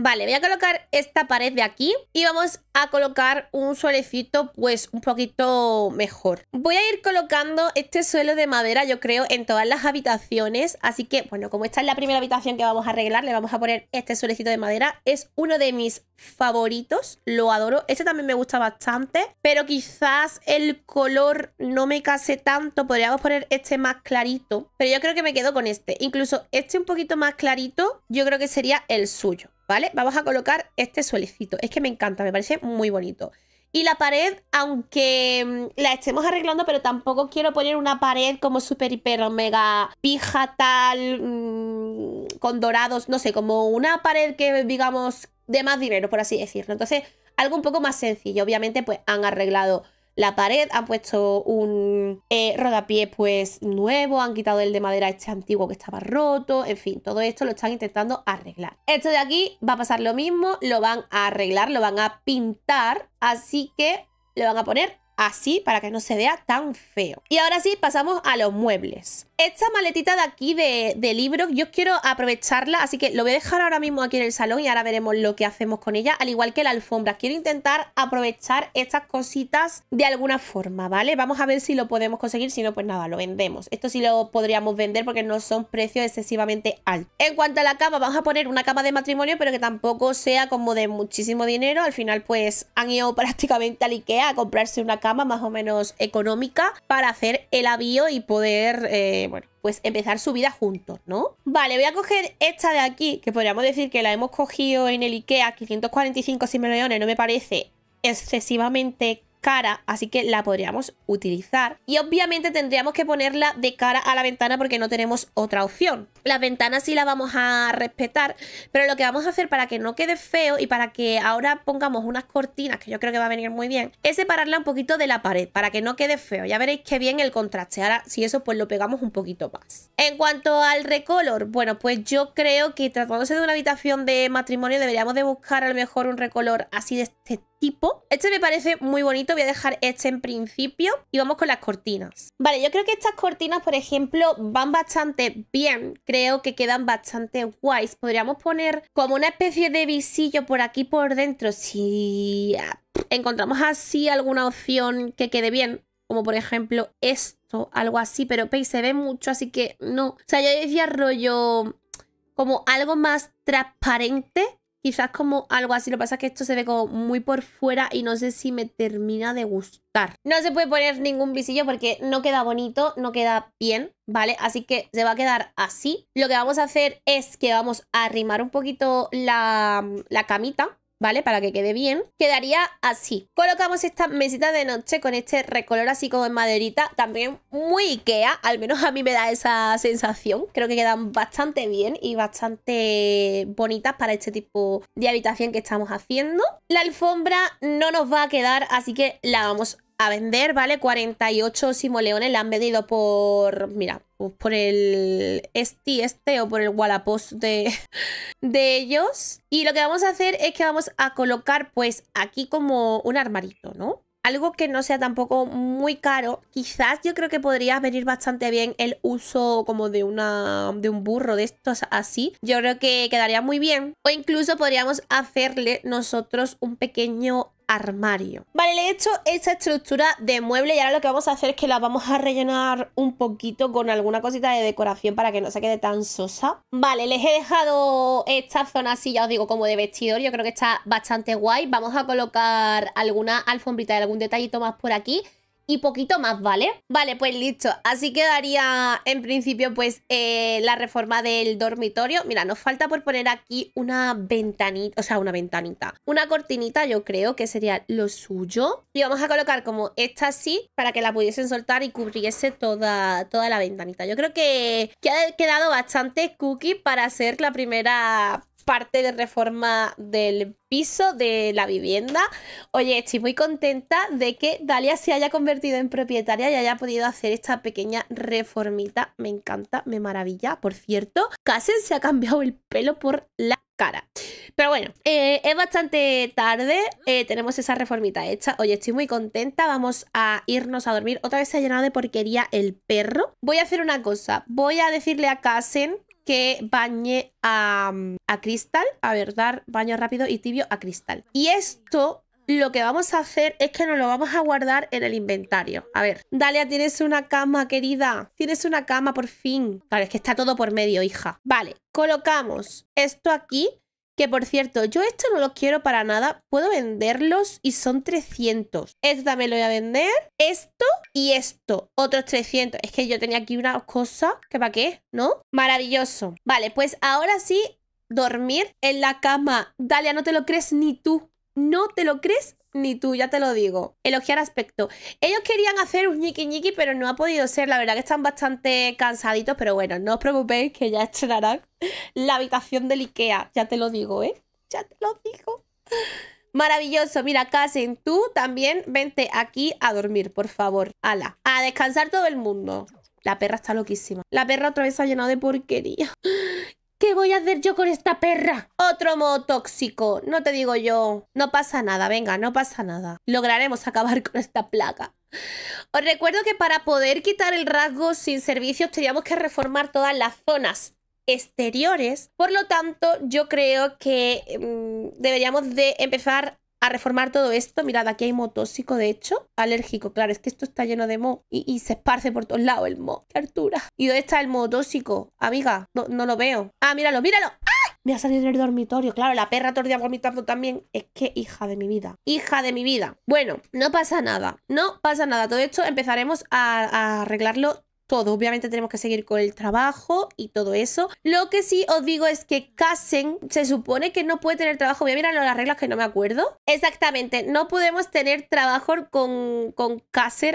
Vale, voy a colocar esta pared de aquí y vamos a colocar un suelecito pues un poquito mejor. Voy a ir colocando este suelo de madera yo creo en todas las habitaciones, así que bueno, como esta es la primera habitación que vamos a arreglar, le vamos a poner este suelecito de madera. Es uno de mis favoritos, lo adoro. Este también me gusta bastante, pero quizás el color no me case tanto, podríamos poner este más clarito, pero yo creo que me quedo con este. Incluso este un poquito más clarito, yo creo que sería el suyo. ¿Vale? Vamos a colocar este suelecito. Es que me encanta, me parece muy bonito. Y la pared, aunque mm, la estemos arreglando, pero tampoco quiero poner una pared como super, hiper, mega pija, tal, mm, con dorados, no sé, como una pared que, digamos, de más dinero, por así decirlo. Entonces, algo un poco más sencillo. Obviamente, pues han arreglado la pared, han puesto un eh, rodapié pues nuevo, han quitado el de madera este antiguo que estaba roto, en fin, todo esto lo están intentando arreglar. Esto de aquí va a pasar lo mismo, lo van a arreglar, lo van a pintar, así que lo van a poner así para que no se vea tan feo. Y ahora sí, pasamos a los muebles esta maletita de aquí de, libros, yo quiero aprovecharla, así que lo voy a dejar ahora mismo aquí en el salón y ahora veremos lo que hacemos con ella, al igual que la alfombra. Quiero intentar aprovechar estas cositas de alguna forma, ¿vale? Vamos a ver si lo podemos conseguir, si no, pues nada, lo vendemos. Esto sí lo podríamos vender porque no son precios excesivamente altos. En cuanto a la cama, vamos a poner una cama de matrimonio, pero que tampoco sea como de muchísimo dinero. Al final, pues, han ido prácticamente al Ikea a comprarse una cama más o menos económica para hacer el avío y poder... Eh, bueno, pues empezar su vida juntos, ¿no? Vale, voy a coger esta de aquí, que podríamos decir que la hemos cogido en el Ikea, 545 simoleones no me parece excesivamente cara, así que la podríamos utilizar. Y obviamente tendríamos que ponerla de cara a la ventana porque no tenemos otra opción. La ventana sí la vamos a respetar, pero lo que vamos a hacer para que no quede feo y para que ahora pongamos unas cortinas, que yo creo que va a venir muy bien, es separarla un poquito de la pared para que no quede feo. Ya veréis qué bien el contraste. Ahora, si eso, pues lo pegamos un poquito más. En cuanto al recolor, bueno, pues yo creo que tratándose de una habitación de matrimonio deberíamos de buscar a lo mejor un recolor así de este tipo. Este me parece muy bonito, voy a dejar este en principio y vamos con las cortinas. Vale, yo creo que estas cortinas, por ejemplo, van bastante bien, creo que quedan bastante guays. Podríamos poner como una especie de visillo por aquí por dentro, si encontramos así alguna opción que quede bien, como por ejemplo esto, algo así, pero se ve mucho, así que no. O sea, yo decía rollo como algo más transparente Quizás como algo así. Lo que pasa es que esto se ve como muy por fuera y no sé si me termina de gustar. No se puede poner ningún visillo porque no queda bonito, no queda bien, ¿vale? Así que se va a quedar así. Lo que vamos a hacer es que vamos a arrimar un poquito la, la camita ¿vale? Para que quede bien, quedaría así. Colocamos esta mesita de noche con este recolor así como en maderita, también muy Ikea, al menos a mí me da esa sensación. Creo que quedan bastante bien y bastante bonitas para este tipo de habitación que estamos haciendo. La alfombra no nos va a quedar, así que la vamos a vender, ¿vale? 48 simoleones la han vendido por, mira, por el este, este o por el Wallapost de, de ellos. Y lo que vamos a hacer es que vamos a colocar pues aquí como un armarito, ¿no? algo que no sea tampoco muy caro. Quizás yo creo que podría venir bastante bien el uso como de una de un burro de estos así. Yo creo que quedaría muy bien. O incluso podríamos hacerle nosotros un pequeño armario. Vale, le he hecho esta estructura de mueble y ahora lo que vamos a hacer es que la vamos a rellenar un poquito con alguna cosita de decoración para que no se quede tan sosa. Vale, les he dejado esta zona así, ya os digo, como de vestidor. Yo creo que está bastante guay. Vamos a colocar alguna alfombrita y algún detallito más por aquí y poquito más, ¿vale? Vale, pues listo. Así quedaría en principio pues eh, la reforma del dormitorio. Mira, nos falta por poner aquí una ventanita, o sea, una ventanita. Una cortinita yo creo que sería lo suyo. Y vamos a colocar como esta así para que la pudiesen soltar y cubriese toda, toda la ventanita. Yo creo que, que ha quedado bastante cookie para hacer la primera parte de reforma del piso de la vivienda. Oye, estoy muy contenta de que Dalia se haya convertido en propietaria y haya podido hacer esta pequeña reformita. Me encanta, me maravilla. Por cierto, Kassen se ha cambiado el pelo por la cara. Pero bueno, eh, es bastante tarde, eh, tenemos esa reformita hecha. Oye, estoy muy contenta, vamos a irnos a dormir. Otra vez se ha llenado de porquería el perro. Voy a hacer una cosa, voy a decirle a Kassen que bañe mm, a, Cristal, a ver, dar baño rápido y tibio a Cristal. Y esto lo que vamos a hacer es que nos lo vamos a guardar en el inventario. A ver, Dalia, tienes una cama, querida. Tienes una cama, por fin. vale es que está todo por medio, hija. Vale, colocamos esto aquí que por cierto, yo esto no lo quiero para nada. Puedo venderlos y son 300. esta me lo voy a vender. Esto y esto. Otros 300. Es que yo tenía aquí una cosa que para qué, ¿no? Maravilloso. Vale, pues ahora sí, dormir en la cama. Dalia, no te lo crees ni tú. No te lo crees ni tú, ya te lo digo. Elogiar aspecto. Ellos querían hacer un ñiqui ñiqui, pero no ha podido ser. La verdad que están bastante cansaditos, pero bueno, no os preocupéis que ya estrenarán la habitación del Ikea. Ya te lo digo, ¿eh? Ya te lo digo. Maravilloso. Mira, en tú también vente aquí a dormir, por favor. Ala. A descansar todo el mundo. La perra está loquísima. La perra otra vez se ha llenado de porquería. ¿Qué voy a hacer yo con esta perra? Otro modo tóxico. No te digo yo. No pasa nada, venga, no pasa nada. Lograremos acabar con esta plaga. Os recuerdo que para poder quitar el rasgo sin servicios teníamos que reformar todas las zonas exteriores. Por lo tanto, yo creo que mm, deberíamos de empezar a reformar todo esto. Mirad, aquí hay mo de hecho. Alérgico, claro, es que esto está lleno de mo. Y, se esparce por todos lados el mo. ¡Qué altura! ¿Y dónde está el mo Amiga, no, lo veo. ¡Ah, míralo, míralo! ¡Ay! ¡Ah! Me ha salido en el dormitorio. Claro, la perra tordía vomitando también. Es que hija de mi vida. Hija de mi vida. Bueno, no pasa nada. No pasa nada. Todo esto empezaremos a arreglarlo todo. Obviamente tenemos que seguir con el trabajo y todo eso. Lo que sí os digo es que Kassen se supone que no puede tener trabajo. Voy a mirar las reglas que no me acuerdo. Exactamente, no podemos tener trabajo con, con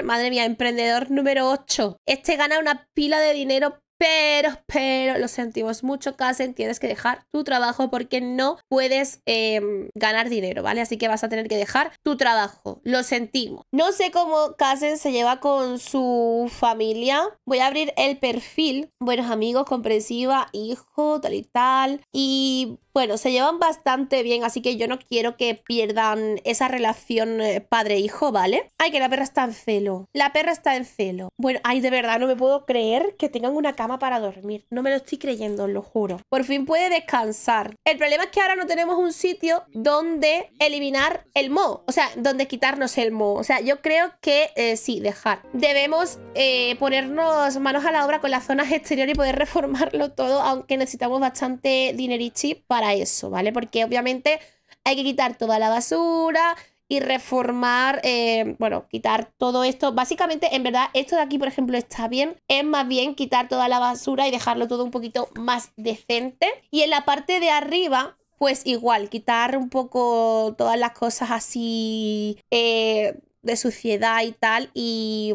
Madre mía, emprendedor número 8. Este gana una pila de dinero pero, pero, lo sentimos mucho, Casen, tienes que dejar tu trabajo porque no puedes em, ganar dinero, ¿vale? Así que vas a tener que dejar tu trabajo, lo sentimos. No sé cómo Casen se lleva con su familia. Voy a abrir el perfil. Buenos amigos, comprensiva, hijo, tal y tal. Y bueno, se llevan bastante bien, así que yo no quiero que pierdan esa relación eh, padre-hijo, ¿vale? Ay, que la perra está en celo. La perra está en celo. Bueno, ay, de verdad, no me puedo creer que tengan una cama para dormir. No me lo estoy creyendo, lo juro. Por fin puede descansar. El problema es que ahora no tenemos un sitio donde eliminar el mo. O sea, donde quitarnos el mo. O sea, yo creo que eh, sí, dejar. Debemos eh, ponernos manos a la obra con las zonas exteriores y poder reformarlo todo, aunque necesitamos bastante dinerichi para eso, ¿vale? Porque obviamente hay que quitar toda la basura, y reformar, eh, bueno, quitar todo esto. Básicamente, en verdad, esto de aquí, por ejemplo, está bien. Es más bien quitar toda la basura y dejarlo todo un poquito más decente. Y en la parte de arriba, pues igual, quitar un poco todas las cosas así eh, de suciedad y tal. Y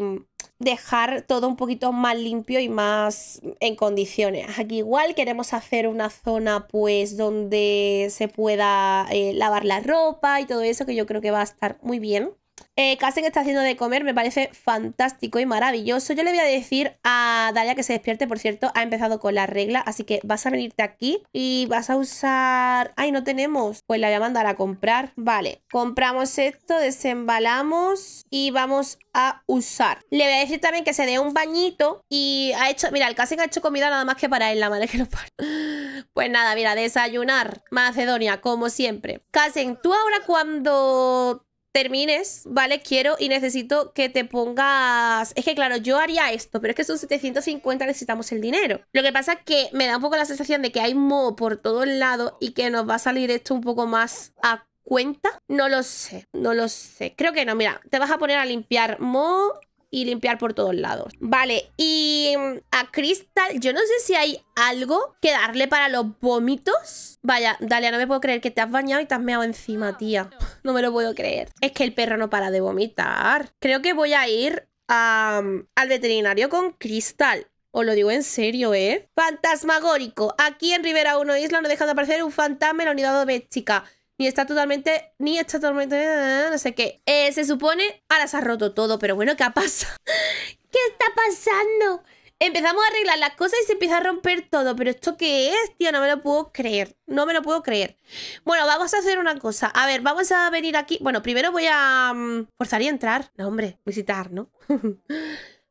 dejar todo un poquito más limpio y más en condiciones. Aquí igual queremos hacer una zona pues donde se pueda eh, lavar la ropa y todo eso que yo creo que va a estar muy bien. Eh, Kassen está haciendo de comer, me parece fantástico y maravilloso. Yo le voy a decir a Dalia que se despierte, por cierto, ha empezado con la regla, así que vas a venirte aquí y vas a usar... ¡Ay, no tenemos! Pues la voy a mandar a comprar. Vale, compramos esto, desembalamos y vamos a usar. Le voy a decir también que se dé un bañito y ha hecho... Mira, el Kassen ha hecho comida nada más que para él, la madre que lo pone. Pues nada, mira, desayunar. Macedonia, como siempre. Kassen, tú ahora cuando termines, ¿vale? Quiero y necesito que te pongas... Es que claro, yo haría esto, pero es que son 750, necesitamos el dinero. Lo que pasa es que me da un poco la sensación de que hay mo por todos lados y que nos va a salir esto un poco más a cuenta. No lo sé, no lo sé. Creo que no, mira, te vas a poner a limpiar mo y limpiar por todos lados. Vale, y mm, a Cristal, yo no sé si hay algo que darle para los vómitos. Vaya, Dalia, no me puedo creer que te has bañado y te has meado encima, tía. No me lo puedo creer. Es que el perro no para de vomitar. Creo que voy a ir mm, al veterinario con Cristal. Os lo digo en serio, ¿eh? Fantasmagórico. Aquí en Rivera 1 Isla no deja de aparecer un fantasma en la unidad doméstica ni está totalmente, ni está totalmente, no sé qué. Eh, se supone, ahora se ha roto todo, pero bueno, ¿qué ha pasado? ¿Qué está pasando? Empezamos a arreglar las cosas y se empieza a romper todo. ¿Pero esto qué es, tío? No me lo puedo creer. No me lo puedo creer. Bueno, vamos a hacer una cosa. A ver, vamos a venir aquí. Bueno, primero voy a... Mm, forzar y entrar. No, hombre. Visitar, ¿no?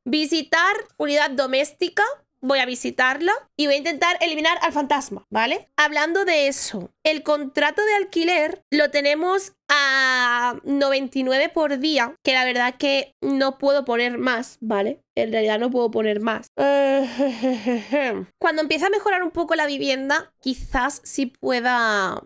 visitar unidad doméstica voy a visitarlo y voy a intentar eliminar al fantasma, ¿vale? Hablando de eso, el contrato de alquiler lo tenemos a 99 por día, que la verdad que no puedo poner más, ¿vale? En realidad no puedo poner más. Cuando empiece a mejorar un poco la vivienda, quizás sí pueda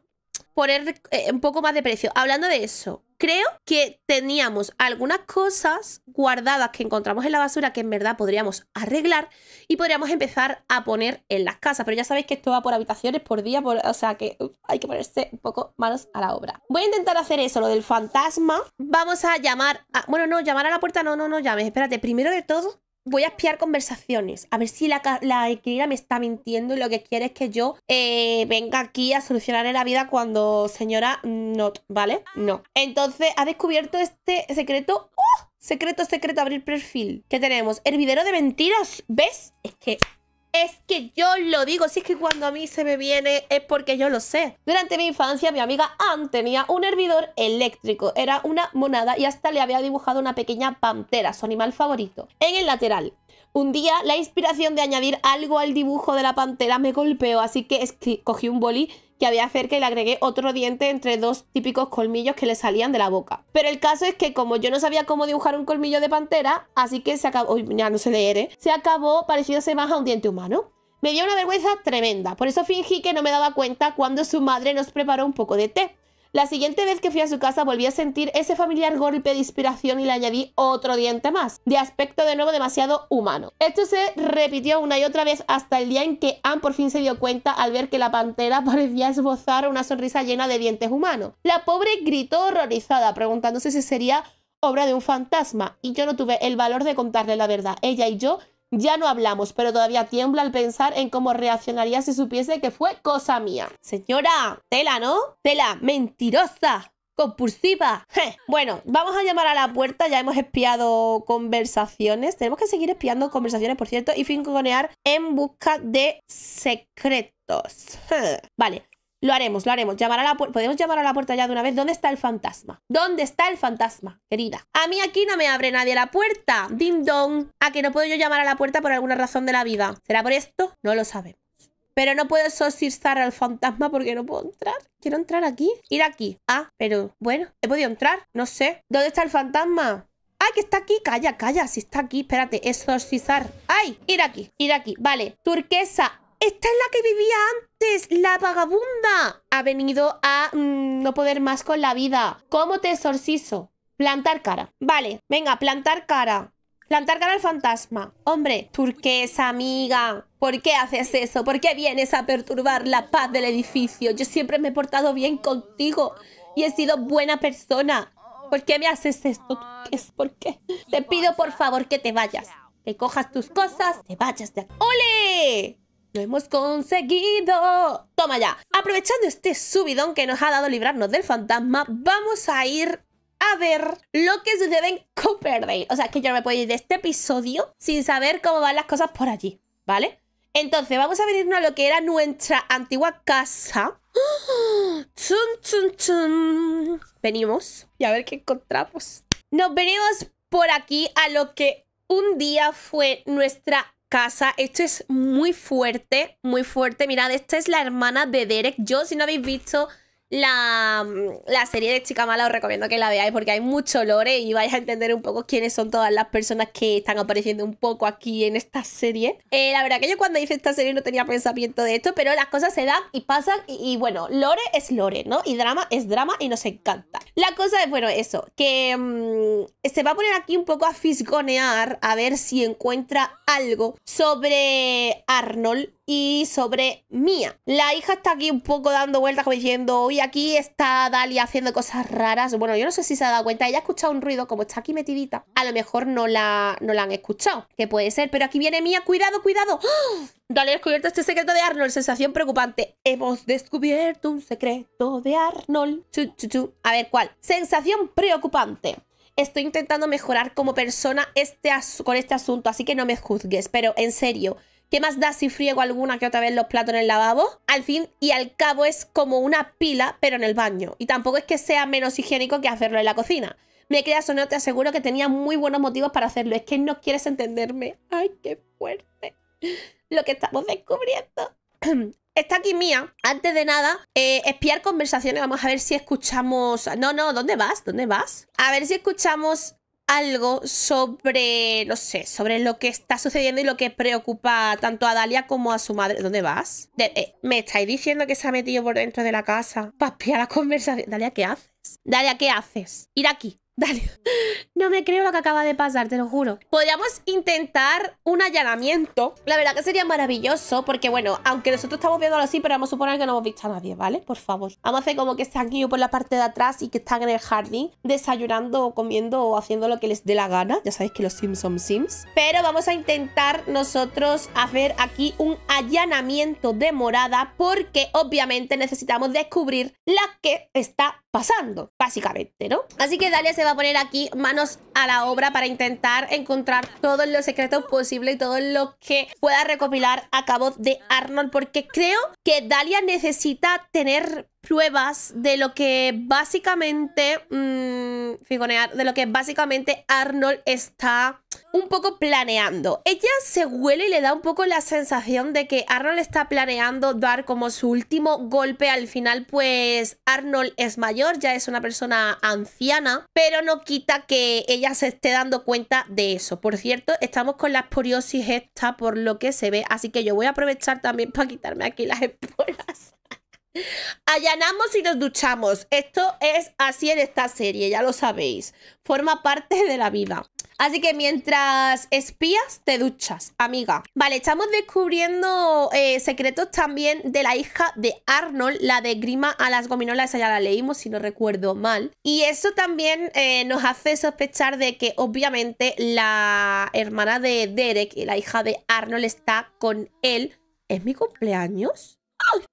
poner eh, un poco más de precio. Hablando de eso, creo que teníamos algunas cosas guardadas que encontramos en la basura que en verdad podríamos arreglar y podríamos empezar a poner en las casas. Pero ya sabéis que esto va por habitaciones, por día, por, o sea que hay que ponerse un poco manos a la obra. Voy a intentar hacer eso, lo del fantasma. Vamos a llamar a... Bueno, no, llamar a la puerta, no, no, no llames. Espérate, primero de todo voy a espiar conversaciones, a ver si la, la me está mintiendo y lo que quiere es que yo eh, venga aquí a solucionarle la vida cuando señora no, ¿vale? No. Entonces, ha descubierto este secreto. ¡Oh! Secreto, secreto, abrir perfil. ¿Qué tenemos? Hervidero de mentiras. ¿Ves? Es que es que yo lo digo, si es que cuando a mí se me viene es porque yo lo sé. Durante mi infancia mi amiga Ann tenía un hervidor eléctrico, era una monada y hasta le había dibujado una pequeña pantera, su animal favorito, en el lateral. Un día la inspiración de añadir algo al dibujo de la pantera me golpeó, así que cogí un bolí que había cerca y le agregué otro diente entre dos típicos colmillos que le salían de la boca. Pero el caso es que como yo no sabía cómo dibujar un colmillo de pantera, así que se acabó, ya no sé leeré, ¿eh? se acabó pareciéndose más a un diente humano. Me dio una vergüenza tremenda, por eso fingí que no me daba cuenta cuando su madre nos preparó un poco de té. La siguiente vez que fui a su casa volví a sentir ese familiar golpe de inspiración y le añadí otro diente más, de aspecto de nuevo demasiado humano. Esto se repitió una y otra vez hasta el día en que Anne por fin se dio cuenta al ver que la pantera parecía esbozar una sonrisa llena de dientes humanos. La pobre gritó horrorizada, preguntándose si sería obra de un fantasma, y yo no tuve el valor de contarle la verdad. Ella y yo ya no hablamos, pero todavía tiembla al pensar en cómo reaccionaría si supiese que fue cosa mía. Señora, tela, ¿no? Tela, mentirosa. Compulsiva. Bueno, vamos a llamar a la puerta. Ya hemos espiado conversaciones. Tenemos que seguir espiando conversaciones, por cierto, y finconear en busca de secretos. Vale, lo haremos, lo haremos. Llamar a la ¿Podemos llamar a la puerta ya de una vez? ¿Dónde está el fantasma? ¿Dónde está el fantasma, querida? A mí aquí no me abre nadie la puerta. Ding dong. A que no puedo yo llamar a la puerta por alguna razón de la vida. ¿Será por esto? No lo sabemos. Pero no puedo exorcizar al fantasma porque no puedo entrar. Quiero entrar aquí. Ir aquí. Ah, pero bueno, he podido entrar. No sé. ¿Dónde está el fantasma? ¡Ay, ah, que está aquí! Calla, calla, si está aquí, espérate, exorcizar. ¡Ay! Ir aquí, ir aquí. Vale, turquesa. Esta es la que vivía antes la vagabunda ha venido a mm, no poder más con la vida. ¿Cómo te exorcizo? Plantar cara. Vale, venga, plantar cara. Plantar cara al fantasma. Hombre, turquesa, amiga. ¿Por qué haces eso? ¿Por qué vienes a perturbar la paz del edificio? Yo siempre me he portado bien contigo y he sido buena persona. ¿Por qué me haces esto? es? ¿Por qué? Te pido por favor que te vayas. Que cojas tus cosas, te vayas de aquí. ¡Ole! ¡Lo hemos conseguido! ¡Toma ya! Aprovechando este subidón que nos ha dado librarnos del fantasma, vamos a ir a ver lo que sucede en Day O sea, que yo no me puedo ir de este episodio sin saber cómo van las cosas por allí, ¿vale? Entonces, vamos a venirnos a lo que era nuestra antigua casa. Venimos y a ver qué encontramos. Nos venimos por aquí a lo que un día fue nuestra casa. Esto es muy fuerte, muy fuerte. Mirad, esta es la hermana de Derek. Yo, si no habéis visto la, serie de Chica Mala os recomiendo que la veáis porque hay mucho lore y vais a entender un poco quiénes son todas las personas que están apareciendo un poco aquí en esta serie. Eh, la verdad que yo cuando hice esta serie no tenía pensamiento de esto, pero las cosas se dan y pasan y, bueno, lore es lore, ¿no? Y drama es drama y nos encanta. La cosa es, bueno, eso, que mm, se va a poner aquí un poco a fisgonear a ver si encuentra algo sobre Arnold y sobre Mía. La hija está aquí un poco dando vueltas como diciendo, hoy aquí está Dali haciendo cosas raras. Bueno, yo no sé si se ha dado cuenta, ella ha escuchado un ruido, como está aquí metidita, a lo mejor no la, no la han escuchado, que puede ser, pero aquí viene Mía, cuidado, cuidado. ¡Oh! ¡Ah! Dale, descubierto este secreto de Arnold, sensación preocupante. Hemos descubierto un secreto de Arnold. A ver, ¿cuál? Sensación preocupante estoy intentando mejorar como persona este con este asunto, así que no me juzgues, pero en serio, ¿Qué más da si friego alguna que otra vez los platos en el lavabo? Al fin y al cabo es como una pila, pero en el baño. Y tampoco es que sea menos higiénico que hacerlo en la cocina. Me creas o no, te aseguro que tenía muy buenos motivos para hacerlo. Es que no quieres entenderme. Ay, qué fuerte. Lo que estamos descubriendo. Está aquí Mía. Antes de nada, eh, espiar conversaciones. Vamos a ver si escuchamos. No, no, ¿dónde vas? ¿Dónde vas? A ver si escuchamos algo sobre, no sé, sobre lo que está sucediendo y lo que preocupa tanto a Dalia como a su madre. ¿Dónde vas? Eh, ¿Me estáis diciendo que se ha metido por dentro de la casa Papi, la conversación? Dalia, ¿qué haces? Dalia, ¿qué haces? Ir aquí. Dale. No me creo lo que acaba de pasar, te lo juro. Podríamos intentar un allanamiento. La verdad que sería maravilloso, porque bueno, aunque nosotros estamos viéndolo así, pero vamos a suponer que no hemos visto a nadie, ¿vale? Por favor. Vamos a hacer como que están aquí por la parte de atrás y que están en el jardín, desayunando, comiendo o haciendo lo que les dé la gana. Ya sabéis que los Sims son Sims. Pero vamos a intentar nosotros hacer aquí un allanamiento de morada, porque obviamente necesitamos descubrir la que está pasando, básicamente, ¿no? Así que Dalia se va a poner aquí manos a la obra para intentar encontrar todos los secretos posibles y todo lo que pueda recopilar a cabo de Arnold, porque creo que Dalia necesita tener pruebas de lo que básicamente mm, figonear, de lo que básicamente Arnold está un poco planeando. Ella se huele y le da un poco la sensación de que Arnold está planeando dar como su último golpe al final, pues Arnold es mayor, ya es una persona anciana, pero no quita que ella se esté dando cuenta de eso. Por cierto, estamos con la esporiosis esta por lo que se ve, así que yo voy a aprovechar también para quitarme aquí las esporas. Allanamos y nos duchamos. Esto es así en esta serie, ya lo sabéis. Forma parte de la vida. Así que mientras espías, te duchas, amiga. Vale, estamos descubriendo eh, secretos también de la hija de Arnold, la de Grima a las gominolas. Esa ya la leímos, si no recuerdo mal. Y eso también eh, nos hace sospechar de que, obviamente, la hermana de Derek, la hija de Arnold, está con él. ¿Es mi cumpleaños?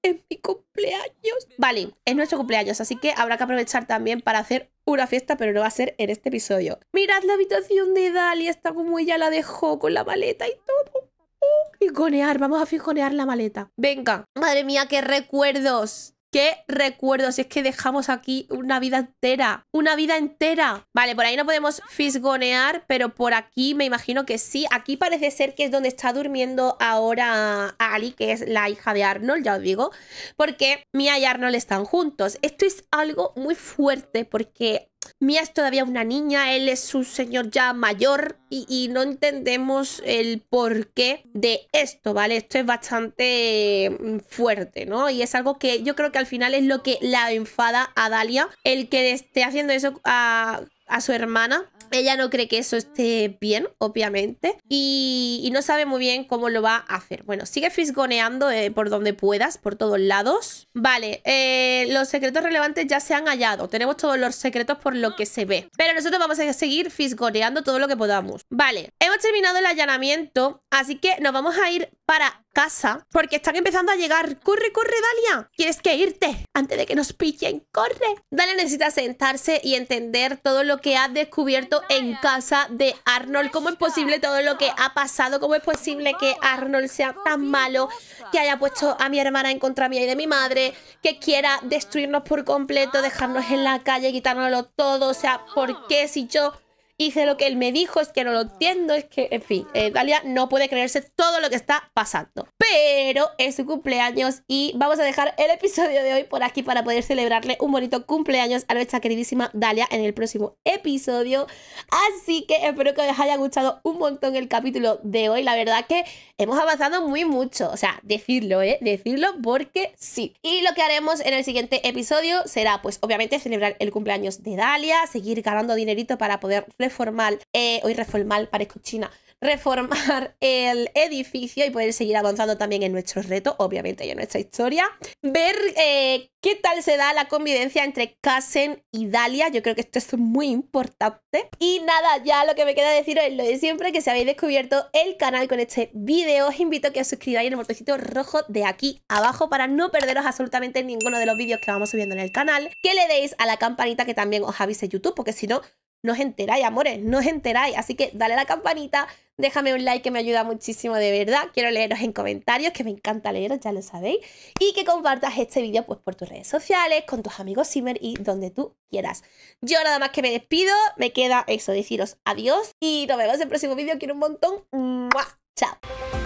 Es mi cumpleaños. Vale, es nuestro cumpleaños, así que habrá que aprovechar también para hacer una fiesta, pero no va a ser en este episodio. Mirad la habitación de Dali está como ella la dejó con la maleta y todo. Oh, fijonear, vamos a fijonear la maleta. Venga, madre mía, qué recuerdos. Qué recuerdos! es que dejamos aquí una vida entera, una vida entera. Vale, por ahí no podemos fisgonear, pero por aquí me imagino que sí. Aquí parece ser que es donde está durmiendo ahora Ali, que es la hija de Arnold, ya os digo, porque Mia y Arnold están juntos. Esto es algo muy fuerte porque Mia es todavía una niña, él es su señor ya mayor y, no entendemos el porqué de esto, ¿vale? Esto es bastante mm, fuerte, ¿no? Y es algo que yo creo que al final es lo que la enfada a Dalia, el que esté haciendo eso a, a su hermana ella no cree que eso esté bien, obviamente, y, no sabe muy bien cómo lo va a hacer. Bueno, sigue fisgoneando eh, por donde puedas, por todos lados. Vale, eh, los secretos relevantes ya se han hallado. Tenemos todos los secretos por lo que se ve. Pero nosotros vamos a seguir fisgoneando todo lo que podamos. Vale, hemos terminado el allanamiento, así que nos vamos a ir para casa porque están empezando a llegar. ¡Corre, corre, Dalia! Tienes que irte antes de que nos pillen. ¡Corre! Dalia necesita sentarse y entender todo lo que ha descubierto en casa de Arnold. ¿Cómo es posible todo lo que ha pasado? ¿Cómo es posible que Arnold sea tan malo? Que haya puesto a mi hermana en contra mía y de mi madre. Que quiera destruirnos por completo, dejarnos en la calle, quitárnoslo todo. O sea, ¿por qué si yo hice lo que él me dijo, es que no lo entiendo, es que, en fin, Dalia no puede creerse todo lo que está pasando. Pero es su cumpleaños y vamos a dejar el episodio de hoy por aquí para poder celebrarle un bonito cumpleaños a nuestra queridísima Dalia en el próximo episodio. Así que espero que os haya gustado un montón el capítulo de hoy. La verdad que hemos avanzado muy mucho, o sea, decirlo, ¿eh? Decirlo porque sí. Y lo que haremos en el siguiente episodio será, pues, obviamente, celebrar el cumpleaños de Dalia, seguir ganando dinerito para poder reformar, eh, hoy reformar, parezco china, reformar el edificio y poder seguir avanzando también en nuestros retos, obviamente, y en nuestra historia. Ver eh, qué tal se da la convivencia entre Kassen y Dalia. Yo creo que esto es muy importante. Y nada, ya lo que me queda decir es lo de siempre, que si habéis descubierto el canal con este vídeo, os invito a que os suscribáis en el botoncito rojo de aquí abajo para no perderos absolutamente ninguno de los vídeos que vamos subiendo en el canal. Que le deis a la campanita que también os avise YouTube, porque si no, no os enteráis, amores, no os enteráis. Así que dale a la campanita, déjame un like que me ayuda muchísimo, de verdad. Quiero leeros en comentarios, que me encanta leeros, ya lo sabéis. Y que compartas este vídeo pues, por tus redes sociales, con tus amigos Simmer y donde tú quieras. Yo nada más que me despido, me queda eso, deciros adiós y nos vemos en el próximo vídeo. Quiero un montón. Chao.